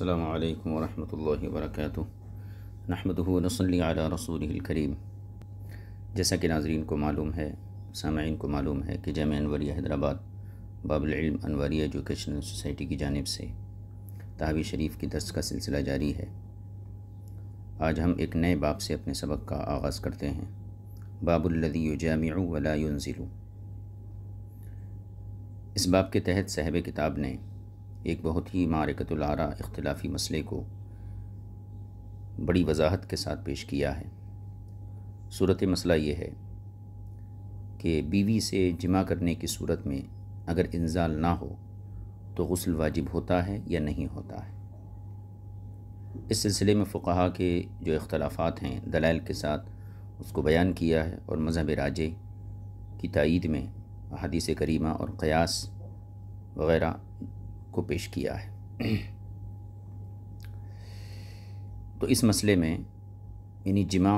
अल्लाम वरहमल वर्क नहमद नसली आला रसूल करीम जैसा कि नाजरीन को मालूम है सामीन को मालूम है कि जम अनवरिया हैदराबाद बाबुलम अनवरिया एजुकेशनल सोसाइटी की जानब से तहावी शरीफ की दर्स का सिलसिला जारी है आज हम एक नए बाब से अपने सबक का आगाज़ करते हैं बाबुल्लदी जाम वलाजिलू इस बाब के तहत साहब किताब ने एक बहुत ही मारकतुलारा इख्तलाफी मसले को बड़ी वजाहत के साथ पेश किया है सूरत मसला ये है कि बीवी से जमा करने की सूरत में अगर इंजाल ना हो तो गसल वाजिब होता है या नहीं होता है इस सिलसिले में फ़ुकहा के जो इख्तलाफात हैं दलाइल के साथ उसको बयान किया है और मजहब राजे की तइद में अदीस करीमा और क़यास वगैरह आपको पेश किया है तो इस मसले में यानी जिमा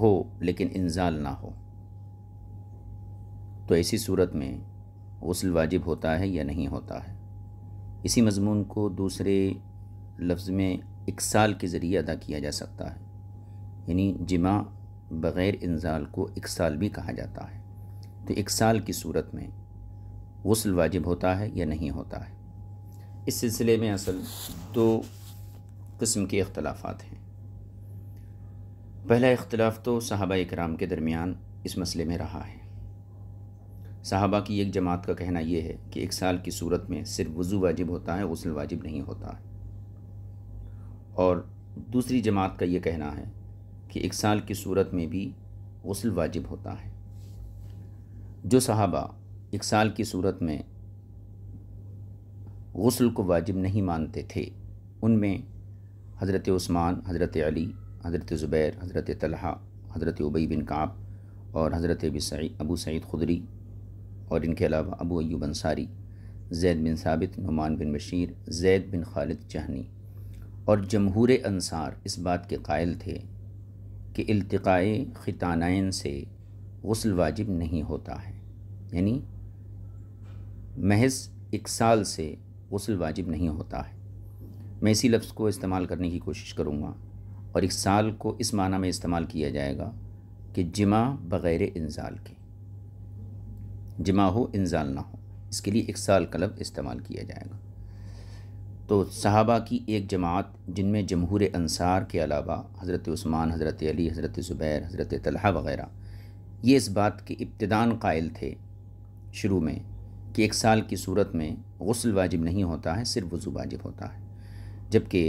हो लेकिन इंजाल ना हो तो ऐसी सूरत में गसल वाजिब होता है या नहीं होता है इसी मजमून को दूसरे लफ्ज़ में इकसाल के ज़रिए अदा किया जा सकता है यानी जिमा बग़ैर इंजाल को साल भी कहा जाता है तो इकसाल की सूरत में गसल वाजिब होता है या नहीं होता है इस सिलसिले में असल दो किस्म के अख्तलाफात हैं पहला इख्तलाफ तो साहबा इकराम के दरमियान इस मसले में रहा है साहबा की एक जमात का कहना यह है कि एक साल की सूरत में सिर्फ वज़ू वाजिब होता है गसल वाजिब नहीं होता है और दूसरी जमात का ये कहना है कि एक साल की सूरत में भी गसल वाजिब होता है जो साहबा एक साल की सूरत में गसल को वाजिब नहीं मानते थे उनमें हज़रत उस्मान हज़रत अली हज़रत ज़ुबैर हज़रत तलहा हज़रत उबई बिन काब और हज़रत अबू सईद खुदरी और इनके अलावा अबू अयूब अंसारी जैद बिन साबित नुमान बिन बशीर जैद बिन खालिद चहनी और जमहूर अनसार इस बात के कायल थे कि अल्तकाए ख़ितानाइन से गसल वाजिब नहीं होता है यानी महज एक साल से गसल वाजिब नहीं होता है मैं इसी लफ्ज़ को इस्तेमाल करने की कोशिश करूँगा और एक साल को इस माना में इस्तेमाल किया जाएगा कि जिमा बग़ैर इंजाल के जिमा हो इंजाल ना हो इसके लिए एक साल का लफ्ज़ इस्तेमाल किया जाएगा तो सहाबा की एक जमात जिनमें जमहूर अनसार के अलावा हज़रत उस्मान हज़रत अली हज़रत ज़ुबैर हज़रत तलहा वग़ैरह ये इस बात के इब्तदान कायल थे शुरू में कि एक साल की सूरत में गसल वाजिब नहीं होता है सिर्फ वज़ू वाजिब होता है जबकि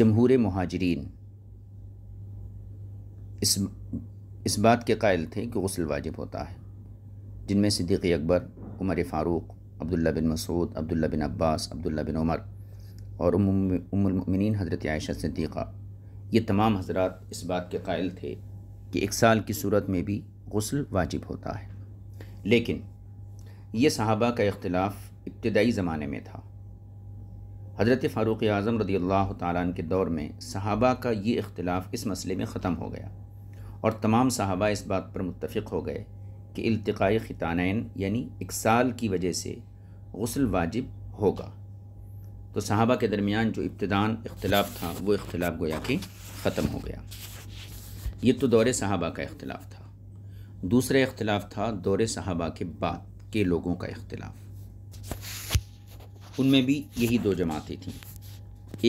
जमहूर महाजरीन इस इस बात के कायल थे कि गसल वाजिब होता है जिनमें सिद्दीक़ अकबर उमर फ़ारूक अब्दुल्ला बिन मसूद अब्दुल्ला बिन अब्बास अब्दुल्ला बिन उमर और उमिन हज़रत आयशा सिद्दीक़ा ये तमाम हजरात इस बात के कायल थे कि एक साल की सूरत में भी गसल वाजिब होता है लेकिन ये सहाबा का इख्तलाफ इब्तदाई ज़माने में था हज़रत फ़ारूक आज़म रदी अल्लाह तालन के दौर में सहाबा का ये इख्तलाफ इस मसले में ख़त्म हो गया और तमाम सहाबा इस बात पर मुतफ़ हो गए कि अल्तकाई ख़तानैन यानी इकसाल की वजह से गसल वाजिब होगा तो सहाबा के दरमियान जो इब्तदान इख्तलाफ था वो इख्तलाफ गोया कि ख़त्म हो गया ये तो दौरे सहाबा का इख्तलाफ था दूसरा इख्तलाफ था दौरे सहाबा के बाद के लोगों का इख्तलाफ उनमें भी यही दो जमातें थीं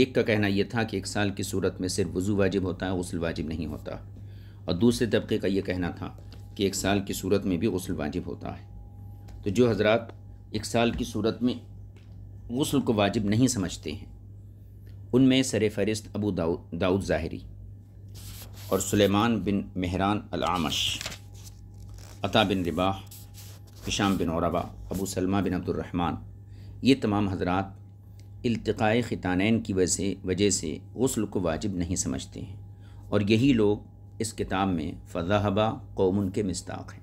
एक का कहना यह था कि एक साल की सूरत में सिर्फ वज़ू वाजिब होता है गसल वाजिब नहीं होता और दूसरे तबके का यह कहना था कि एक साल की सूरत में भी गसल वाजिब होता है तो जो हजरत एक साल की सूरत में गसल को वाजिब नहीं समझते हैं उनमें सर फहरिस्त अबू दाऊद दाऊद ज़ाहरी और सुलेमान बिन मेहरान अलामश अता बिन रिबाह हिशाम बिन औरबा अबू सलमा बिन अब्दुलरहमान ये तमाम हजरात अल्तकाय ख़ितानैन की वजह से वजह से गसल को वाजिब नहीं समझते हैं और यही लोग इस किताब में फ़जाहबा कौमन के मस्ताक हैं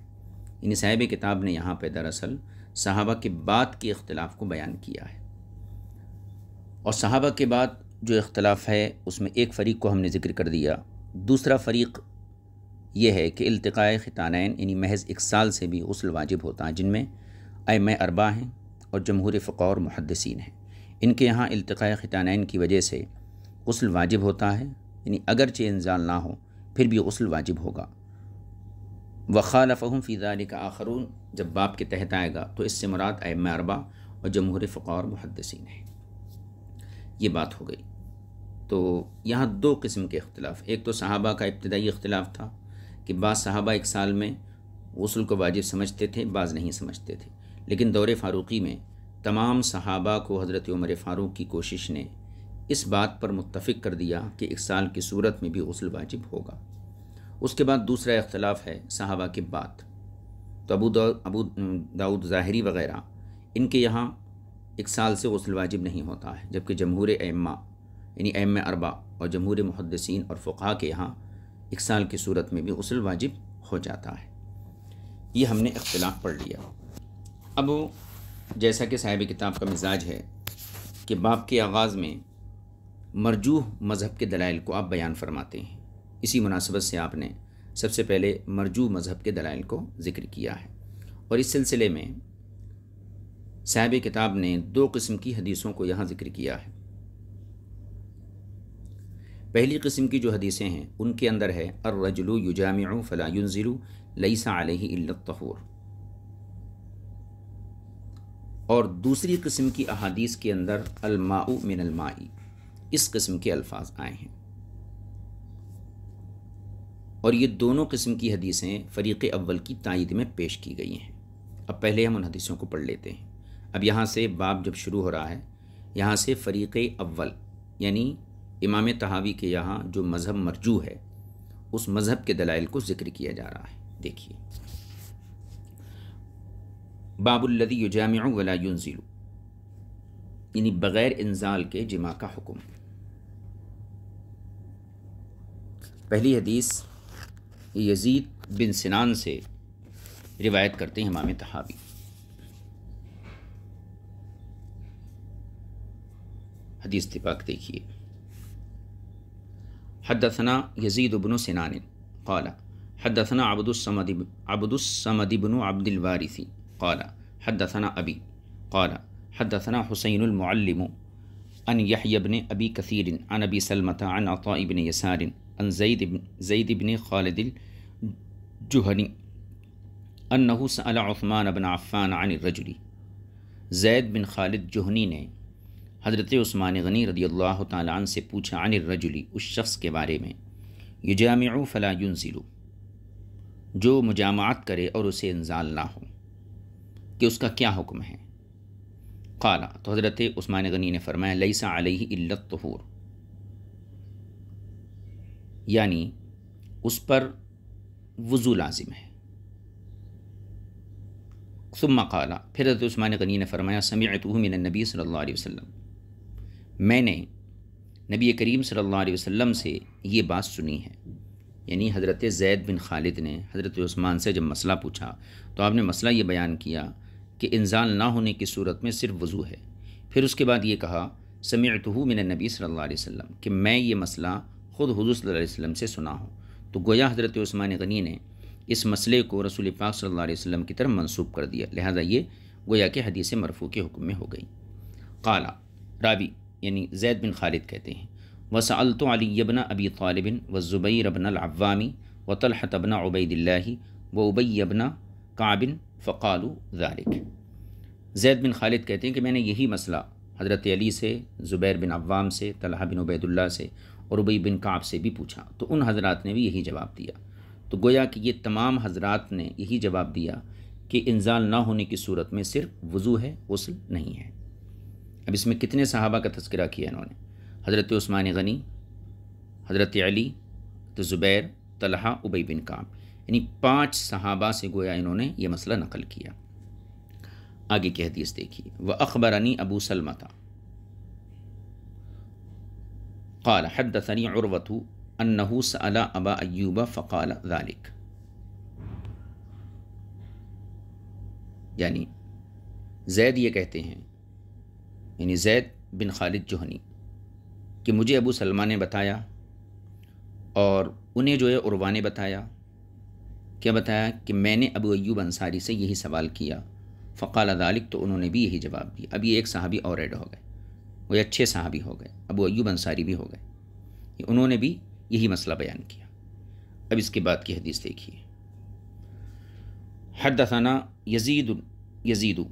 इन साहिब किताब ने यहाँ पर दरअसल सहाबा के बाद के अख्तिलाफ़ को बयान किया है और सहाबा के बाद जो इख्तलाफ है उसमें एक फ़रीक़ को हमने ज़िक्र कर दिया दूसरा फ़रीक़ यह है कि अल्तकाय ख़तानैन यानी महज एक साल से भी गसल वाजिब होता है जिनमें अम अरबा हैं और जमहूर फ़क़ा और मुहदसिन हैं इनके यहाँ अल्तकाय ख़तानैन की वजह से गसल वाजिब होता है यानी अगरचे इंजाल ना हो फिर भी गसल वाजिब होगा व वखालफ़म फ़ीज़ाल का आखरून जब बाप के तहत आएगा तो इससे मुराद अम अरबा और जमहूर फ़क़ा और मुहदसिन है ये बात हो गई तो यहाँ दो किस्म के अख्तिलाफ़ एक तो सहाबा का इब्तदाई अख्तिलाफ़ था कि बाज़ साहबा एक साल में गसल को वाजिब समझते थे बाज़ नहीं समझते थे लेकिन दौर फ़ारूक़ी में तमाम सहाबा को हज़रत उमर फ़ारूक़ की कोशिश ने इस बात पर मुतफ़ कर दिया कि एक साल की सूरत में भी गसल वाजिब होगा उसके बाद दूसरा इख्तलाफ है सहाबा के बाद तो अबू अबू दाऊद ज़ाहरी वग़ैरह इनके यहाँ एक साल से गसल वाजिब नहीं होता है जबकि जमहूर एमा यानी एम अरबा और जमहूर मुहदसिन और फ़ुका के यहाँ एक साल की सूरत में भी गसल वाजिब हो जाता है ये हमने इख्तलाफ पढ़ लिया अब जैसा कि साहिब किताब का मिजाज है कि बाप के आगाज़ में मरजूह मज़हब के दलाइल को आप बयान फरमाते हैं इसी मुनासबत से आपने सबसे पहले मरजू मज़हब के दलाइल को ज़िक्र किया है और इस सिलसिले में साहिब किताब ने दो किस्म की हदीसों को यहाँ ज़िक्र किया है पहली किस्म की जो हदीसें हैं उनके अंदर है अर रजलू युजाम फ़लायुनज़िलू लईसा अलहूर और दूसरी किस्म की अहादीस के अंदर अलमाऊ मिनलमाई इस किस्म के अल्फाज आए हैं और ये दोनों किस्म की हदीसें फ़रीक़ अव्वल की तइद में पेश की गई हैं अब पहले हम उन हदीसों को पढ़ लेते हैं अब यहाँ से बाब जब शुरू हो रहा है यहाँ से फ़रीक़ अव्वल यानी इमाम तहावी के यहाँ जो मज़हब मरजू है उस मज़हब के दलाइल को ज़िक्र किया जा रहा है देखिए बाबुल्लदी जाम वला यानी बग़ैर इंजाल के जमा का हुक्म पहली हदीस यजीद बिन सिनान से रिवायत करते हैं इमाम तहावी हदीस दिपाक देखिए حدثنا يزيد بن سنان قال حدثنا عبد الصمد عبد الصمد بن عبد الوارث قال حدثنا أبي قال حدثنا حسين المعلم عن يحيى بن أبي كثير عن أبي سلمة عن عطاء بن يسار عن زيد بن, زيد بن خالد الجهني أنه سأل عثمان بن عفان عن الرجل زيد بن خالد جهني نے نعم. हज़रत उस्मान गनी रदी अल्लाह तन से पूछा अन रजुली उस शख्स के बारे में युजाम फ़ला युनसिलू जो मुजामात करे और उसे इंजाल ना हो कि उसका क्या हुक्म है खाला तो हज़रत उस्मान गनी ने फरमाया लईसा अलही इल्लत तहूर यानी उस पर वज़ू लाजिम है सुम्मा खाला फिर हज़रत उस्मान गनी ने फरमाया समियत मिन नबी सल्लल्लाहु अलैहि मैंने नबी करीम सल्लल्लाहु अलैहि वसल्लम से ये बात सुनी है यानी हज़रत जैद बिन खालिद ने हज़रत उस्मान से जब मसला पूछा तो आपने मसला ये बयान किया कि इंजाल ना होने की सूरत में सिर्फ वज़ू है फिर उसके बाद ये कहा समेत हूँ मैंने नबी सल्ला वसम कि मैं ये मसला ख़ुद हजू वसम से सुना हूँ तो गोया हज़रत उस्मान गनी ने इस मसले को रसूल पाक सल्ला वसम की तरफ मनसूब कर दिया लिहाजा ये गोया के हदीस मरफू के हुक्म में हो गई काला राबी यानी जैद बिन खालिद कहते हैं वसालत अलीबना अबी तालबिन व ज़ुबैर अबन अवामी व तलहत अबना उबैदिल्ला व उबई अबना काबिन फ़ालू जारिक जैद बिन खालिद कहते हैं कि मैंने यही मसला हज़रत अली से ज़ुबैर बिन अवाम से तलहा बिन उबैदुल्ला से और उबई बिन काब से भी पूछा तो उन हज़रा ने भी यही जवाब दिया तो गोया कि ये तमाम हजरात ने यही जवाब दिया कि इंजाल ना होने की सूरत में सिर्फ वज़ू है गसल नहीं है अब इसमें कितने सहाबा का तस्करा किया इन्होंने हज़रत ओस्मान गनी हज़रत अली तो ज़ुबैर तलहा उबई बिन काम यानी पाँच सहाबा से गोया इन्होंने ये मसला नकल किया आगे की हदीस देखिए व अखबरानी अबू सलमता قال حدثني عروة أنه سأل أبا أيوب فقال ذلك यानी जैद ये कहते हैं यानी जैद बिन खालिद जोहनी कि मुझे अबू सलमा ने बताया और उन्हें जो है उर्वा ने बताया क्या बताया कि मैंने अबू अयूब अंसारी से यही सवाल किया फ़काल अदालिक तो उन्होंने भी यही जवाब दिया अभी एक साहबी और एड हो गए वो अच्छे साहबी हो गए अबू अयूब अंसारी भी हो गए उन्होंने भी यही मसला बयान किया अब इसके बाद की हदीस देखिए हदसाना यजीद यजीदू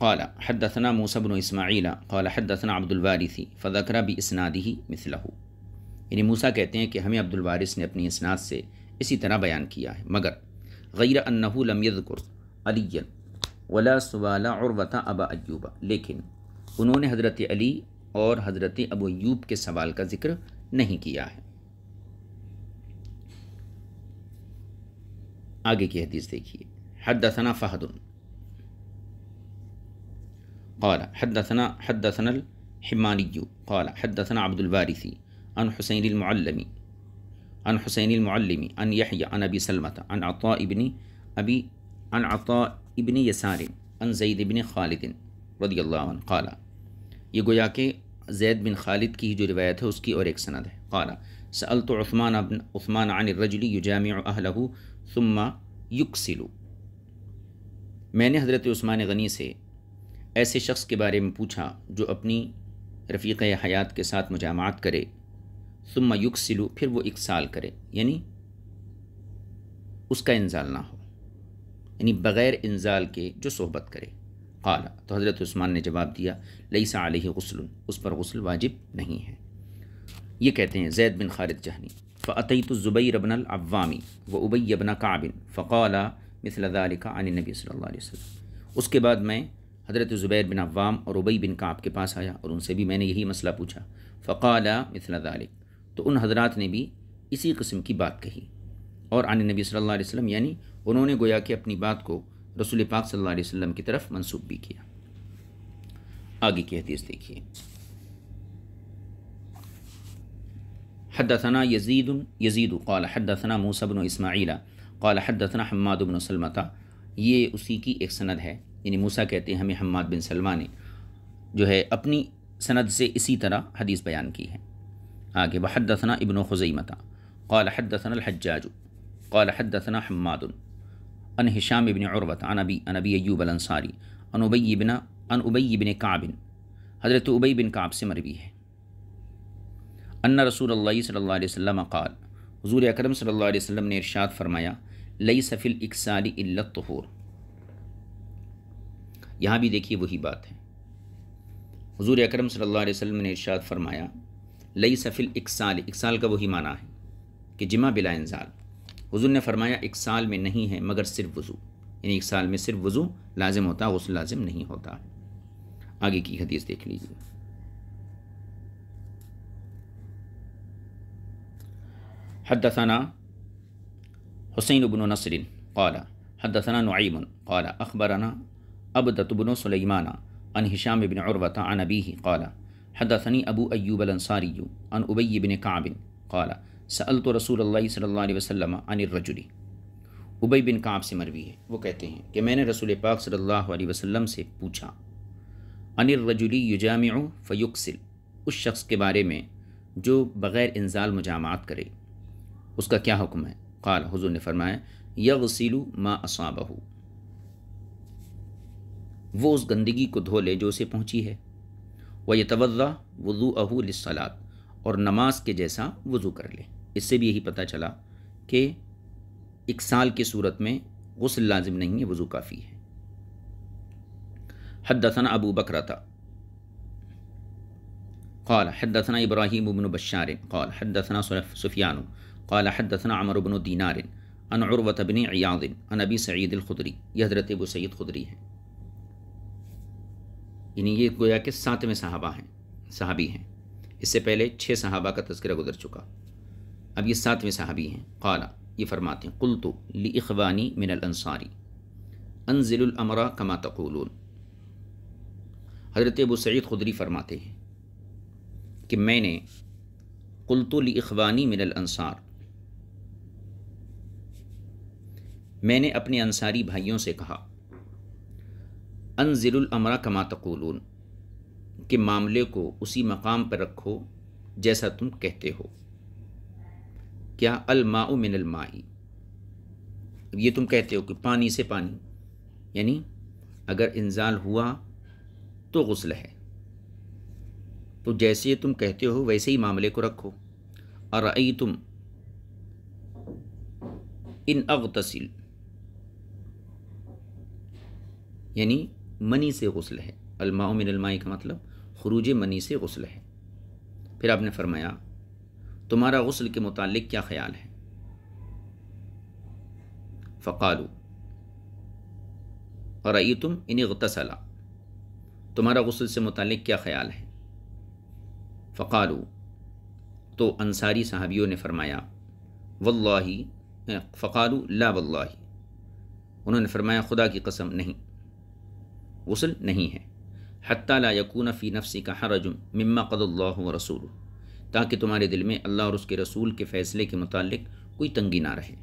قال حدثنا موسى بن إسماعيل قال حدثना अब्दुलवारिसी फ़दकरा भी इसनाद ही मिसलहू यानी मूसा कहते हैं कि हमें अब्दुलवारिस ने अपनी इसनाद से इसी तरह बयान किया है मगर गैर अन्नहू लमयदकुर अलियन वला सवाला और वता अबा अयूबा लेकिन उन्होंने हज़रत अली और हज़रत अबू यूब के सवाल का ज़िक्र नहीं किया है आगे की हदीस देखिए हदसना फ़हदुन قال حدثنا حدثنا الحماني قال حدثنا عبد الوارثي عن حسين المعلمي عن حسين المعلمي عن يحيى عن أبي سلمة عن عطاء بن أبي عن عطاء بن يسار عن زيد بن خالد رضي الله عنه قال یہ گویا کہ زید بن خالد کی جو روایت ہے اس کی اور ایک سند ہے قال سألت عثمان بن عثمان عن الرجل يجامع اهله ثم يكسل میں نے حضرت عثمان غنی سے ऐसे शख्स के बारे में पूछा जो अपनी रफ़ीक़ हयात के साथ मुजामात करे सुम्मा युग सिलू फिर वो एक साल करे यानी उसका इंजाल ना हो यानी बग़ैर इंजाल के जो सहबत करे काला तो हज़रत उस्मान ने जवाब दिया लई सा आलही गसल उस पर गसल वाजिब नहीं है ये कहते हैं जैद बिन खालिद जहनी फ़तई तो ज़ुबई रबन अवामी व उबई अबना काबिन फ़ाला मिसल का आन नबी वसम उसके बाद मैं हज़रत ज़ुबैर बिन अवाम और उबई बिन का के पास आया और उनसे भी मैंने यही मसला पूछा फ़क़ाला तारिक तो उन हजरात ने भी इसी कस्म की बात कही और आने नबी सल्लल्लाहु अलैहि वसल्लम यानी उन्होंने गोया कि अपनी बात को रसूल पाक सल्लल्लाहु अलैहि वसल्लम की तरफ मंसूब भी किया आगे की हदीस देखिए हदसना यजीद यजीद कौल हदसना मूसबन इसमाइला कौल हदसना हम्माद बन सलमता ये उसी की एक सनद है यानी मूसा कहते हैं हमें हम्माद बिन सलमा ने जो है अपनी सनद से इसी तरह हदीस बयान की है आगे वहदसना इबन खुजैमता कौल हदसन हज्जाजु कौल हदसना हम्माद अन हिशाम इबन औरवत अनबी अनबी अयूब अलसारी अनबई बिना अन उबई काबिन हज़रत उबई बिन काब से मरवी है अन्ना रसूल अल्लाह सल्लल्लाहु अलैहि हजूर अक्रम सल्ला वसम ने इरशाद फरमाया लई सफ़िल इकसाली इल्लत तहूर यहाँ भी देखिए वही बात है हजूर अक्रम सल्ला वसम ने इर्शाद फरमाया लई सफ़िल इकसाल इकसाल का वही माना है कि जिमा बिला इंजाल हजूर ने फरमाया इकसाल में नहीं है मगर सिर्फ वज़ू यानी इकसाल में सिर्फ वज़ू लाजिम होता है गसल लाजिम नहीं होता आगे की हदीस देख लीजिए हदसना हुसैन बन नसरिन कौला हदसना नुईमन कौला अखबराना अबदतबन सलेमाना अन हिशाम बिन अरवत अन अबी कौला हदसनी अबू अयूब अन उबई बिन काबिन कौला सल तो रसूल सल्ला वसम अनिरजुली उबई बिन काब से मरवी है वो कहते हैं कि मैंने रसूल पाक सल्ला वसलम से पूछा अनिरजुली युजाम फ़युक्सिल उस शख्स के बारे में जो बग़ैर इंजाल मुजामात करे उसका क्या हुक्म है कौल हजूर ने फरमाया वसीलू मा असाबहू वो उस गंदगी को धो ले जो उसे पहुँची है वह तवज़ा वज़ू अहू लसलात और नमाज के जैसा वज़ू कर ले इससे भी यही पता चला कि एक साल की सूरत में गसल लाजिम नहीं है वज़ू काफ़ी है हदसन अबू बकर था قال حدثنا إبراهيم بن بشار قال حدثنا سفيان قال حدثنا عمرو بن دينار عن عروة بن عياض عن أبي سعيد الخدري यह हज़रत अबू सैद खुदरी यानी ये गोया के सातवें सहाबा हैं सहाबी हैं इससे पहले छः सहाबा का तस्करा गुजर चुका अब ये सातवें सहाबी हैं खाला ये फरमाते हैं कुलतु ली इखवानी मिनल अंसारी अनजिलमरा कमा तकुल हज़रत अबू सईद खुदरी फरमाते हैं कि मैंने कुलतु ली इखवानी मिनल अंसार मैंने अपने अंसारी भाइयों से कहा अनजिलमरा कमा तकूलून के मामले को उसी मकाम पर रखो जैसा तुम कहते हो क्या अलमाउ मिनलमाई ये तुम कहते हो कि पानी से पानी यानी अगर इंजाल हुआ तो गसल है तो जैसे तुम कहते हो वैसे ही मामले को रखो और आई तुम इन अग यानी मनी से गसल है अलमा मिन अलमाई का मतलब खरूज मनी से गसल है फिर आपने फरमाया तुम्हारा गसल के मुतालिक क्या ख्याल है फ़कालू और आई तुम इन्हें गतसला तुम्हारा गसल से मुतालिक क्या ख्याल है फ़कालू तो अंसारी साहबियों ने फरमाया वल्लाही फ़कालू ला वल्लाही उन्होंने फरमाया खुदा की कसम नहीं गसल नहीं है हती ला यकून फ़ी नफसी का हरजुम मम्मा कदल्ला व रसूल ताकि तुम्हारे दिल में अल्लाह और उसके रसूल के फ़ैसले के मुतल कोई तंगी ना रहे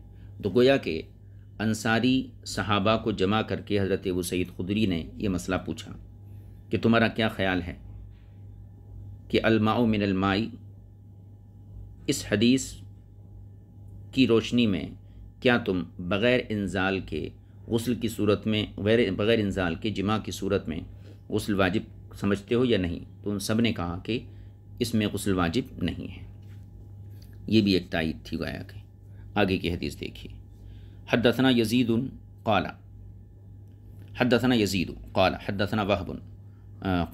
तो गोया के अंसारी सहाबा को जमा करके हज़रत अबू सैद खुदरी ने यह मसला पूछा कि तुम्हारा क्या ख्याल है कि अलमाओ मिन अलमाई इस हदीस की रोशनी में क्या तुम बग़ैर इंजाल के गसल की सूरत में गैर बग़ैर इंजाल के जमा की सूरत में गसल वाजिब समझते हो या नहीं तो उन सब ने कहा कि इसमें गसल वाजिब नहीं है ये भी एक तइद थी गाया के आगे की हदीस देखिए हदसना यजीद कला हदसना यजीद कला हदसना वहबन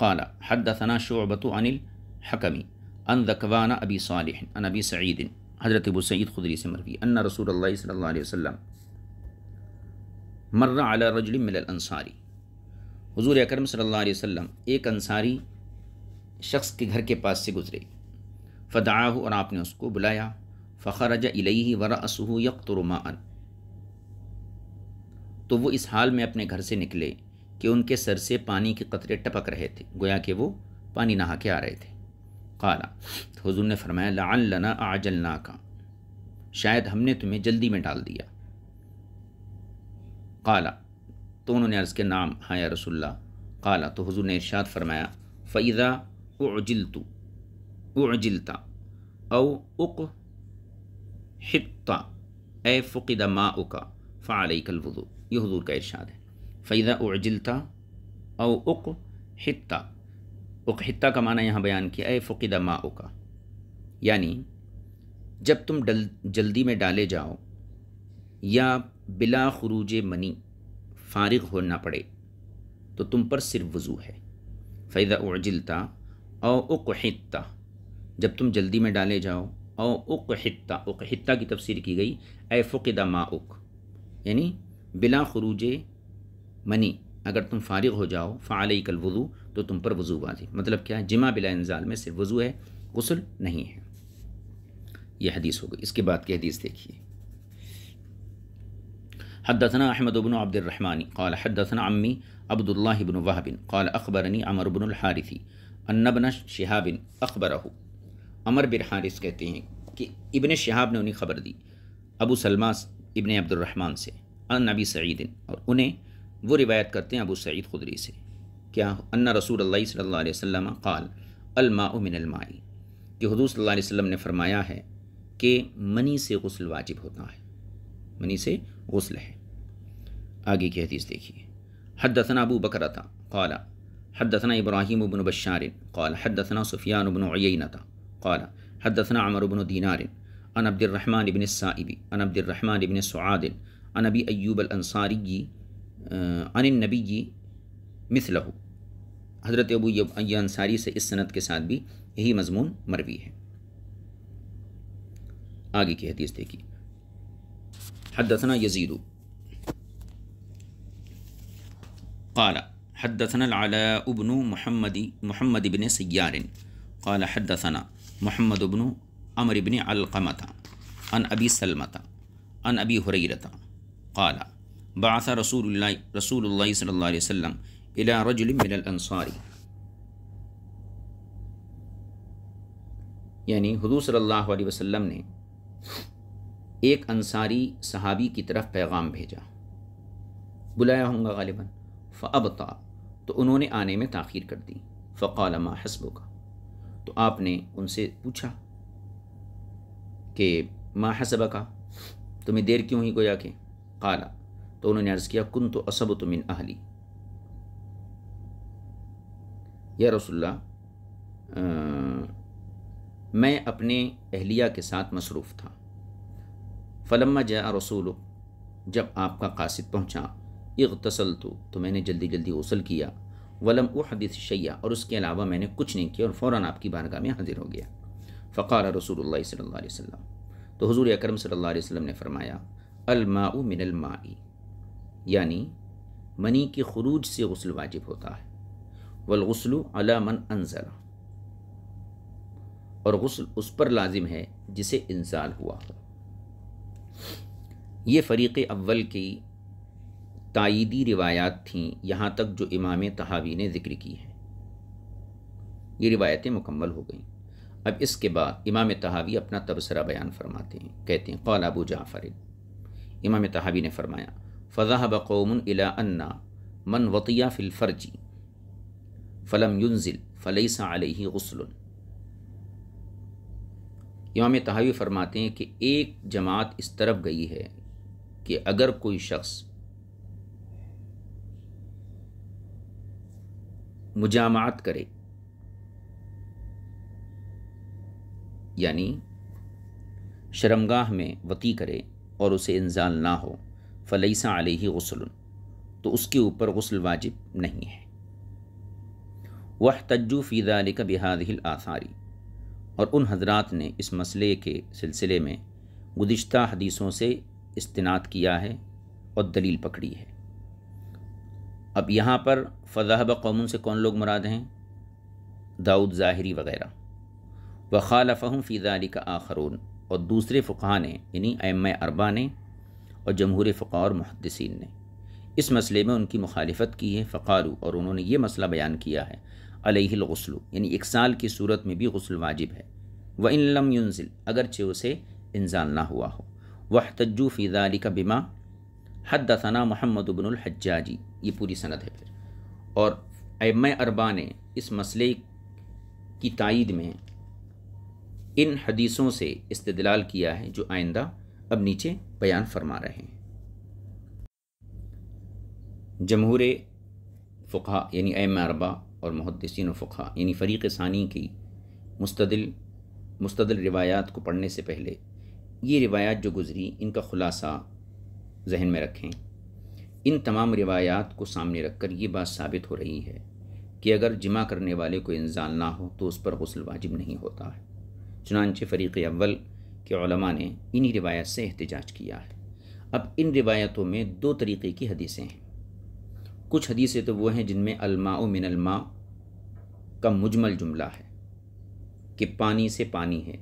कला हदसना शोबत अनिल हकमी अन दकवाना अबी साल अन अबी सईदिन हज़रत अबू सईद खुदरी से मरवी अन्ना रसूल सल्ला वसम मर्रा अला रजली मिलल अंसारी हुजूर अकरम सल्लल्लाहु अलैहि वसल्लम एक अंसारी शख्स के घर के पास से गुज़रे फ़दाह और आपने उसको बुलाया फ़खर फ़खरज इलही वरा असू यकतरमान तो वो इस हाल में अपने घर से निकले कि उनके सर से पानी के कतरे टपक रहे थे गोया कि वो पानी नहा के आ रहे थे काला तो हजूर ने फरमाया लाल लना ना का शायद हमने तुम्हें जल्दी में डाल दिया काला तो उन्होंने अर्ज़ के नाम हाँ या रसुल्ला काला तो हजू ने इर्शाद फरमाया फ़ैज़ा तो उजिलता औ उक हिता ए फ़ुकद मा उका फ़ालई कल वज़ू ये हजूर का इर्शाद है फ़ैज़ा उजिलता औ उक हिता उक हिता का माना यहाँ बयान किया ए फ़ुकद मा उका यानी जब तुम डल जल्दी में डाले जाओ या बिला खरूज मनी फारिग होना पड़े तो तुम पर सिर्फ वज़ू है फ़ैदा उजिलता और उकहिता जब तुम जल्दी में डाले जाओ और उकहिता उकहिता की तफसीर की गई ए फ़ुकदा उक यानी बिला खरूज मनी अगर तुम फारिग हो जाओ फ़ाल कल वज़ू तो तुम पर वज़ू वाजिब मतलब क्या है जिमा बिला इंजाल में सिर्फ वज़ू है गसल नहीं है यह हदीस हो गई इसके बाद की हदीस देखिए हदसना अहमद बन अब्दुलरहमानी कौल हदसन अम्मी अब्दुल्लाह बन वाहबिन कौल अखबरनी अमर बन हारिसी अन्नबन शहाबिन अखबर अमर बिन हारिस कहते हैं कि इबन शहाब ने उन्हें खबर दी अबू सलमा इबन अब्दुलरहमान से अन नबी सईदिन और उन्हें वो रिवायत करते हैं अबू सईद खुदरी से क्या अन्ना रसूल अल्लाह सल्लल्लाहु अलैहि वसल्लम काल अलमा मिनलमाई कि हजूर सल्लल्लाहु अलैहि वसल्लम ने फरमाया है कि मनी से गसल वाजिब होता है मनी से गसल है آگے کی حدیث देखिए حدثنا ابو بکرتا قال حدثنا ابراہیم بن بشار قال حدثنا سفيان بن عیینتا قال حدثنا عمر بن دینار عن عبد الرحمن بن السائب عن عبد الرحمن بن سعاد عن أبي ایوب الانصاری عن النبی مثله حضرت ابو अंसारी سے اس سنت کے ساتھ بھی یہی مضمون मरवी ہے آگے کی حدیث देखिए حدثنا یزیدو قال حدثنا العلاء بن محمد محمد بن سيار قال حدثنا محمد بن عمرو بن علقمة عن أبي سلمة عن أبي هريرة قال بعث رسول الله رسول الله صلى الله عليه وسلم إلى رجل من الأنصار यानी हजू सल्लल्लाहु अलैहि वसल्लम ने एक अंसारी सहाबी की तरफ पैगाम भेजा बुलाया होगा गालिबा फ़अबता तो उन्होंने आने में ताखिर कर दी फ़क़ाल मा हसबो का तो आपने उनसे पूछा कि मा हसबा का तुम्हें देर क्यों ही गोया के काला तो उन्होंने अर्ज़ किया कुन तो असब तुमिन अहली या रसुल्ला मैं अपने अहलिया के साथ मसरूफ़ था फ़लम्मा जया रसूल जब आपका कासिद पहुँचा इगतसल तो, तो मैंने जल्दी जल्दी गसल किया वलम उहदिस शैया और उसके अलावा मैंने कुछ नहीं किया और फ़ौर आपकी बारगाह में हाजिर हो गया फ़ार रसूल सल्ला तो हज़ूर अक्रम सल्ला ने फ़रमाया अलमाऊ मिनलमाई यानी मनी के खरूज से गसल वाजिब होता है वलगसलू अला मन अनजला और गसल उस पर लाजिम है जिसे इंसाल हुआ हो ये फ़रीक़ अव्वल की तइदी रिवायात थीं यहाँ तक जो इमाम तहावी ने ज़िक्र की है ये रिवायतें मुकम्मल हो गई अब इसके बाद इमाम तहावी अपना तबसरा बयान फरमाते हैं कहते हैं कौल अबू जाफ़र इमाम तहावी ने फरमाया फ़ज़ा बकौम अला अन्ना मन वतिया फ़िलफ़र्जी फ़लम युनजिल फ़लसा अलही गसल इमाम तहावी फरमाते हैं कि एक जमात इस तरफ गई है कि अगर कोई शख्स मुजामात करे यानी शर्मगाह में वती करे और उसे इंजाल ना हो फलैसा ही गसल तो उसके ऊपर गसल वाजिब नहीं है वह तजु फ़ीदाल का बिहादिल आसारी और उन हजरात ने इस मसले के सिलसिले में गुज्त हदीसों से इस्तेनात किया है और दलील पकड़ी है अब यहाँ पर फ़जहब कौम से कौन लोग मुराद हैं दाऊद ज़ाहरी वगैरह व वखालफ़हम फ़ीज़ाली का आखरून और दूसरे फ़ुका ने यानी एम अरबा ने और जमहूर फ़ुका और मुहदसिन ने इस मसले में उनकी मुखालफत की है फ़ारू और उन्होंने ये मसला बयान किया है अलहलगसलू यानी एक साल की सूरत में भी गसल वाजिब है व इन लम अगरचे उसे इंसान ना हुआ हो वह तज्जू फ़ीज़ाली का बिमा हद दसाना मोहम्मद बिन ये पूरी सनद है फिर और एम अरबा ने इस मसले की तइद में इन हदीसों से इस्तलाल किया है जो आइंदा अब नीचे बयान फरमा रहे हैं जमहूर फुखा यानी एम अरबा और मुहदसिन फुखा यानी फ़रीक सानी की मुस्तदिल मुस्तदिल रिवायात को पढ़ने से पहले ये रिवायात जो गुज़री इनका ख़ुलासा जहन में रखें इन तमाम रिवायात को सामने रखकर ये बात साबित हो रही है कि अगर जिमा करने वाले को इंजाल ना हो तो उस पर गसल वाजिब नहीं होता है चुनानचे फ़रीक़ अव्वल के ओलमा ने इन्हीं रिवायत से एहतजाज किया है अब इन रिवायतों में दो तरीके की हदीसें हैं कुछ हदीसें तो वो हैं जिनमें अलमा मिनलमा का मुजमल जुमला है कि पानी से पानी है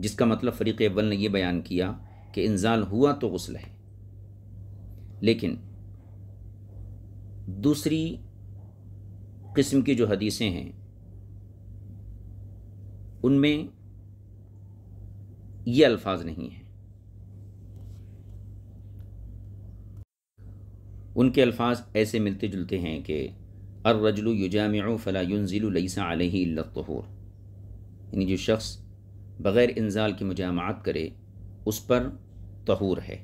जिसका मतलब फ़रीक़ अव्वल ने यह बयान किया कि इंजाल हुआ तो गसल है लेकिन दूसरी किस्म की जो हदीसें हैं उनमें ये अल्फाज नहीं हैं उनके अल्फाज ऐसे मिलते जुलते हैं कि अर रजलु युजाम फ़ला युनज़िलसा अलहूर यानी जो शख्स बग़ैर इंजाल की मुजामात करे उस पर तहूर है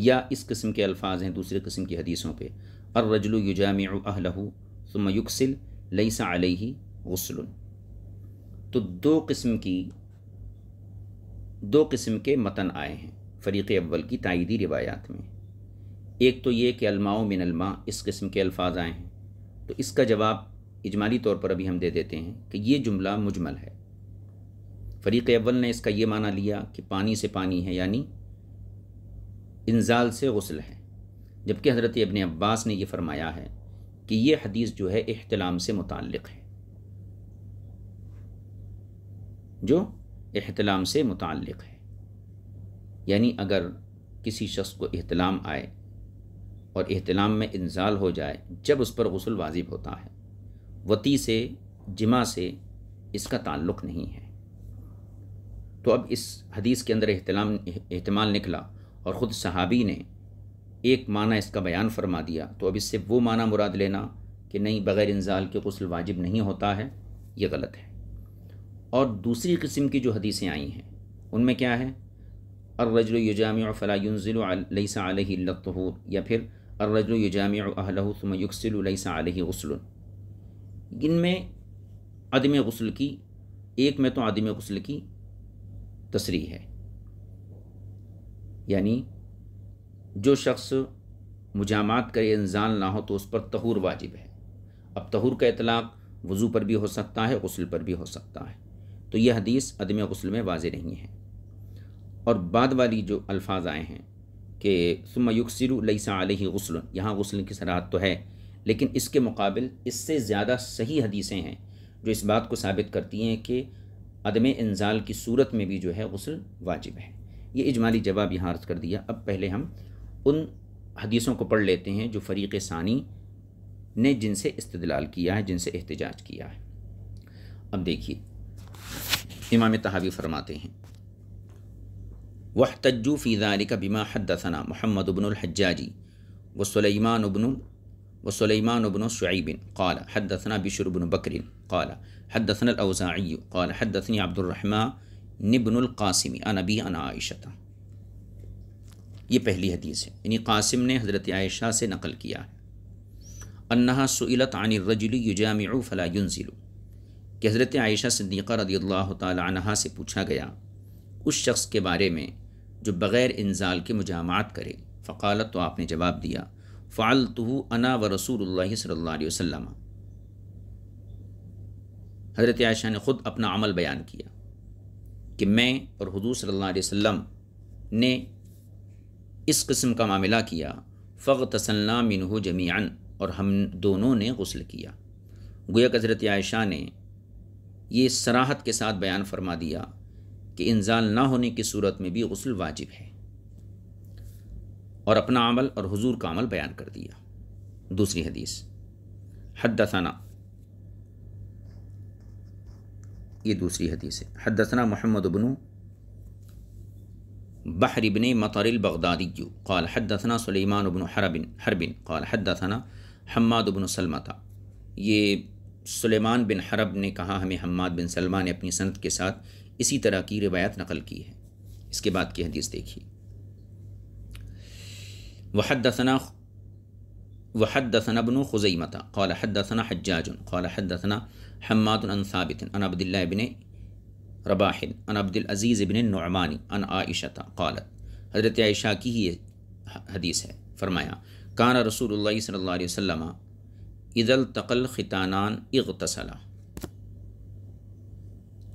या इस किस्म के अल्फाज हैं दूसरे किस्म की हदीसों पर अर रजलु युजाम अहलहू सुम युक्सिल लईसा अलही गसल तो दो किस्म की दो किस्म के मतन आए हैं फ़रीक़ अव्वल की तइदी रिवायात में एक तो ये कि अलमाओ मिनलमा इस किस्म के अल्फाज आए हैं तो इसका जवाब इजमाली तौर पर अभी हम दे देते हैं कि ये जुमला मुजमल है फ़रीक़ अव्वल ने इसका ये माना लिया कि पानी से पानी है यानी इंजाल से गसल है जबकि हज़रत इबन अब्बास ने यह फरमाया है कि यह हदीस जो है अहतलाम से मुतक़ है जो एहतलाम से मुतक़ है यानी अगर किसी शख्स को अहतलाम आए और अहतलाम में इंजाल हो जाए जब उस पर गसल वाजिब होता है वती से जिमा से इसका ताल्लुक़ नहीं है तो अब इस हदीस के अंदर अहतलाम अहतमाल निकला और ख़ुद सहाबी ने एक माना इसका बयान फरमा दिया तो अब इससे वो माना मुराद लेना कि नहीं बग़ैर इंजाल के गसल वाजिब नहीं होता है ये गलत है और दूसरी किस्म की जो हदीसें आई हैं उनमें क्या है अर्रजल यजाम फ़लाज़िलतहूर या फिर अर्रजल यजाम इन इनमें अदम गसल की एक में तो आदम गसल की तसरी है यानी जो शख्स मुजामात का इंजान ना हो तो उस पर तहूर वाजिब है अब तहूर का इतलाक़ वज़ू पर भी हो सकता है गसल पर भी हो सकता है तो यह हदीस अदम गसल में वाज नहीं है और बाद वाली जो अल्फाज आए हैं कि सुम युक्सर लईसा आलही गसल यहाँ गसल की सराहत तो है लेकिन इसके मुकाबल इससे ज़्यादा सही हदीसें हैं जो इस बात को साबित करती हैं कि अदम इंजाल की सूरत में भी जो है गसल वाजिब है ये इजमाली जवाब यहाँ अर्ज़ कर दिया अब पहले हम उन हदीसों को पढ़ लेते हैं जो फ़रीक़ सानी ने जिनसे इस्तदलाल किया है जिनसे एहतजाज किया है अब देखिए इमाम तहावी फरमाते हैं वह तजु फ़ीज़ारी का बिमा हदसना मोहम्मद अबनजाजी व सलेमान उबन व सलेमान उबन शुबिन कला हदसना दसना उबन बकरिन कौल हदसन अवज़ाई हद हदसनी अब्दुलरहमा निबनकासमी अनबी अनायशता ये पहली हदीस है यानी कासिम ने हज़रत आयशा से नकल किया है अन्ना सुलत आन रजुली युजाम फ़ला युनज़िलू कि हज़रत आयशा सदीक़ा रदी अल्लाह तह से पूछा गया उस शख्स के बारे में जो बग़ैर इंजाल के मुजामात करे फ़कालत तो आपने जवाब दिया फ़ालतु अना व रसूल सल्ला वसम हज़रत आयशा ने ख़ुद अपना अमल बयान किया कि मैं और हजू सल्ला वम ने इस कस्म का मामला किया फ़ग तसल्ला मिनह जमीन और हम दोनों ने गसल किया गोया कजरत आयशा ने ये सराहत के साथ बयान फरमा दिया कि इंजाल ना होने की सूरत में भी गसल वाजिब है और अपना अमल और हजूर का अमल बयान कर दिया दूसरी हदीस हद दसाना ये दूसरी हदीस है हदसना मोहम्मद बनु बहर इबन मतर बगदादी काल हदसना सलेमान बन हरबिन हरबिन काल हदसना हम्माद बन सलमा था ये सलेमान बिन हरब ने कहा हमें हम्माद बिन सलमा ने अपनी सनत के साथ इसी तरह की रिवायत नकल की है इसके बाद की हदीस देखिए वहदसना वहदसन अबन खुजैमत कौल हदसन हज्जाज कौल हदसन हम्मात अन साबित अन अब्दुल्ला बिन रबाहिन अन अब्दुलज़ीज़ बिन नौमानी अन आयशत कौलत हज़रत आयशा की ही हदीस है फरमाया कान रसूल सल्ला इदल तकल ख़ितानान इगतसला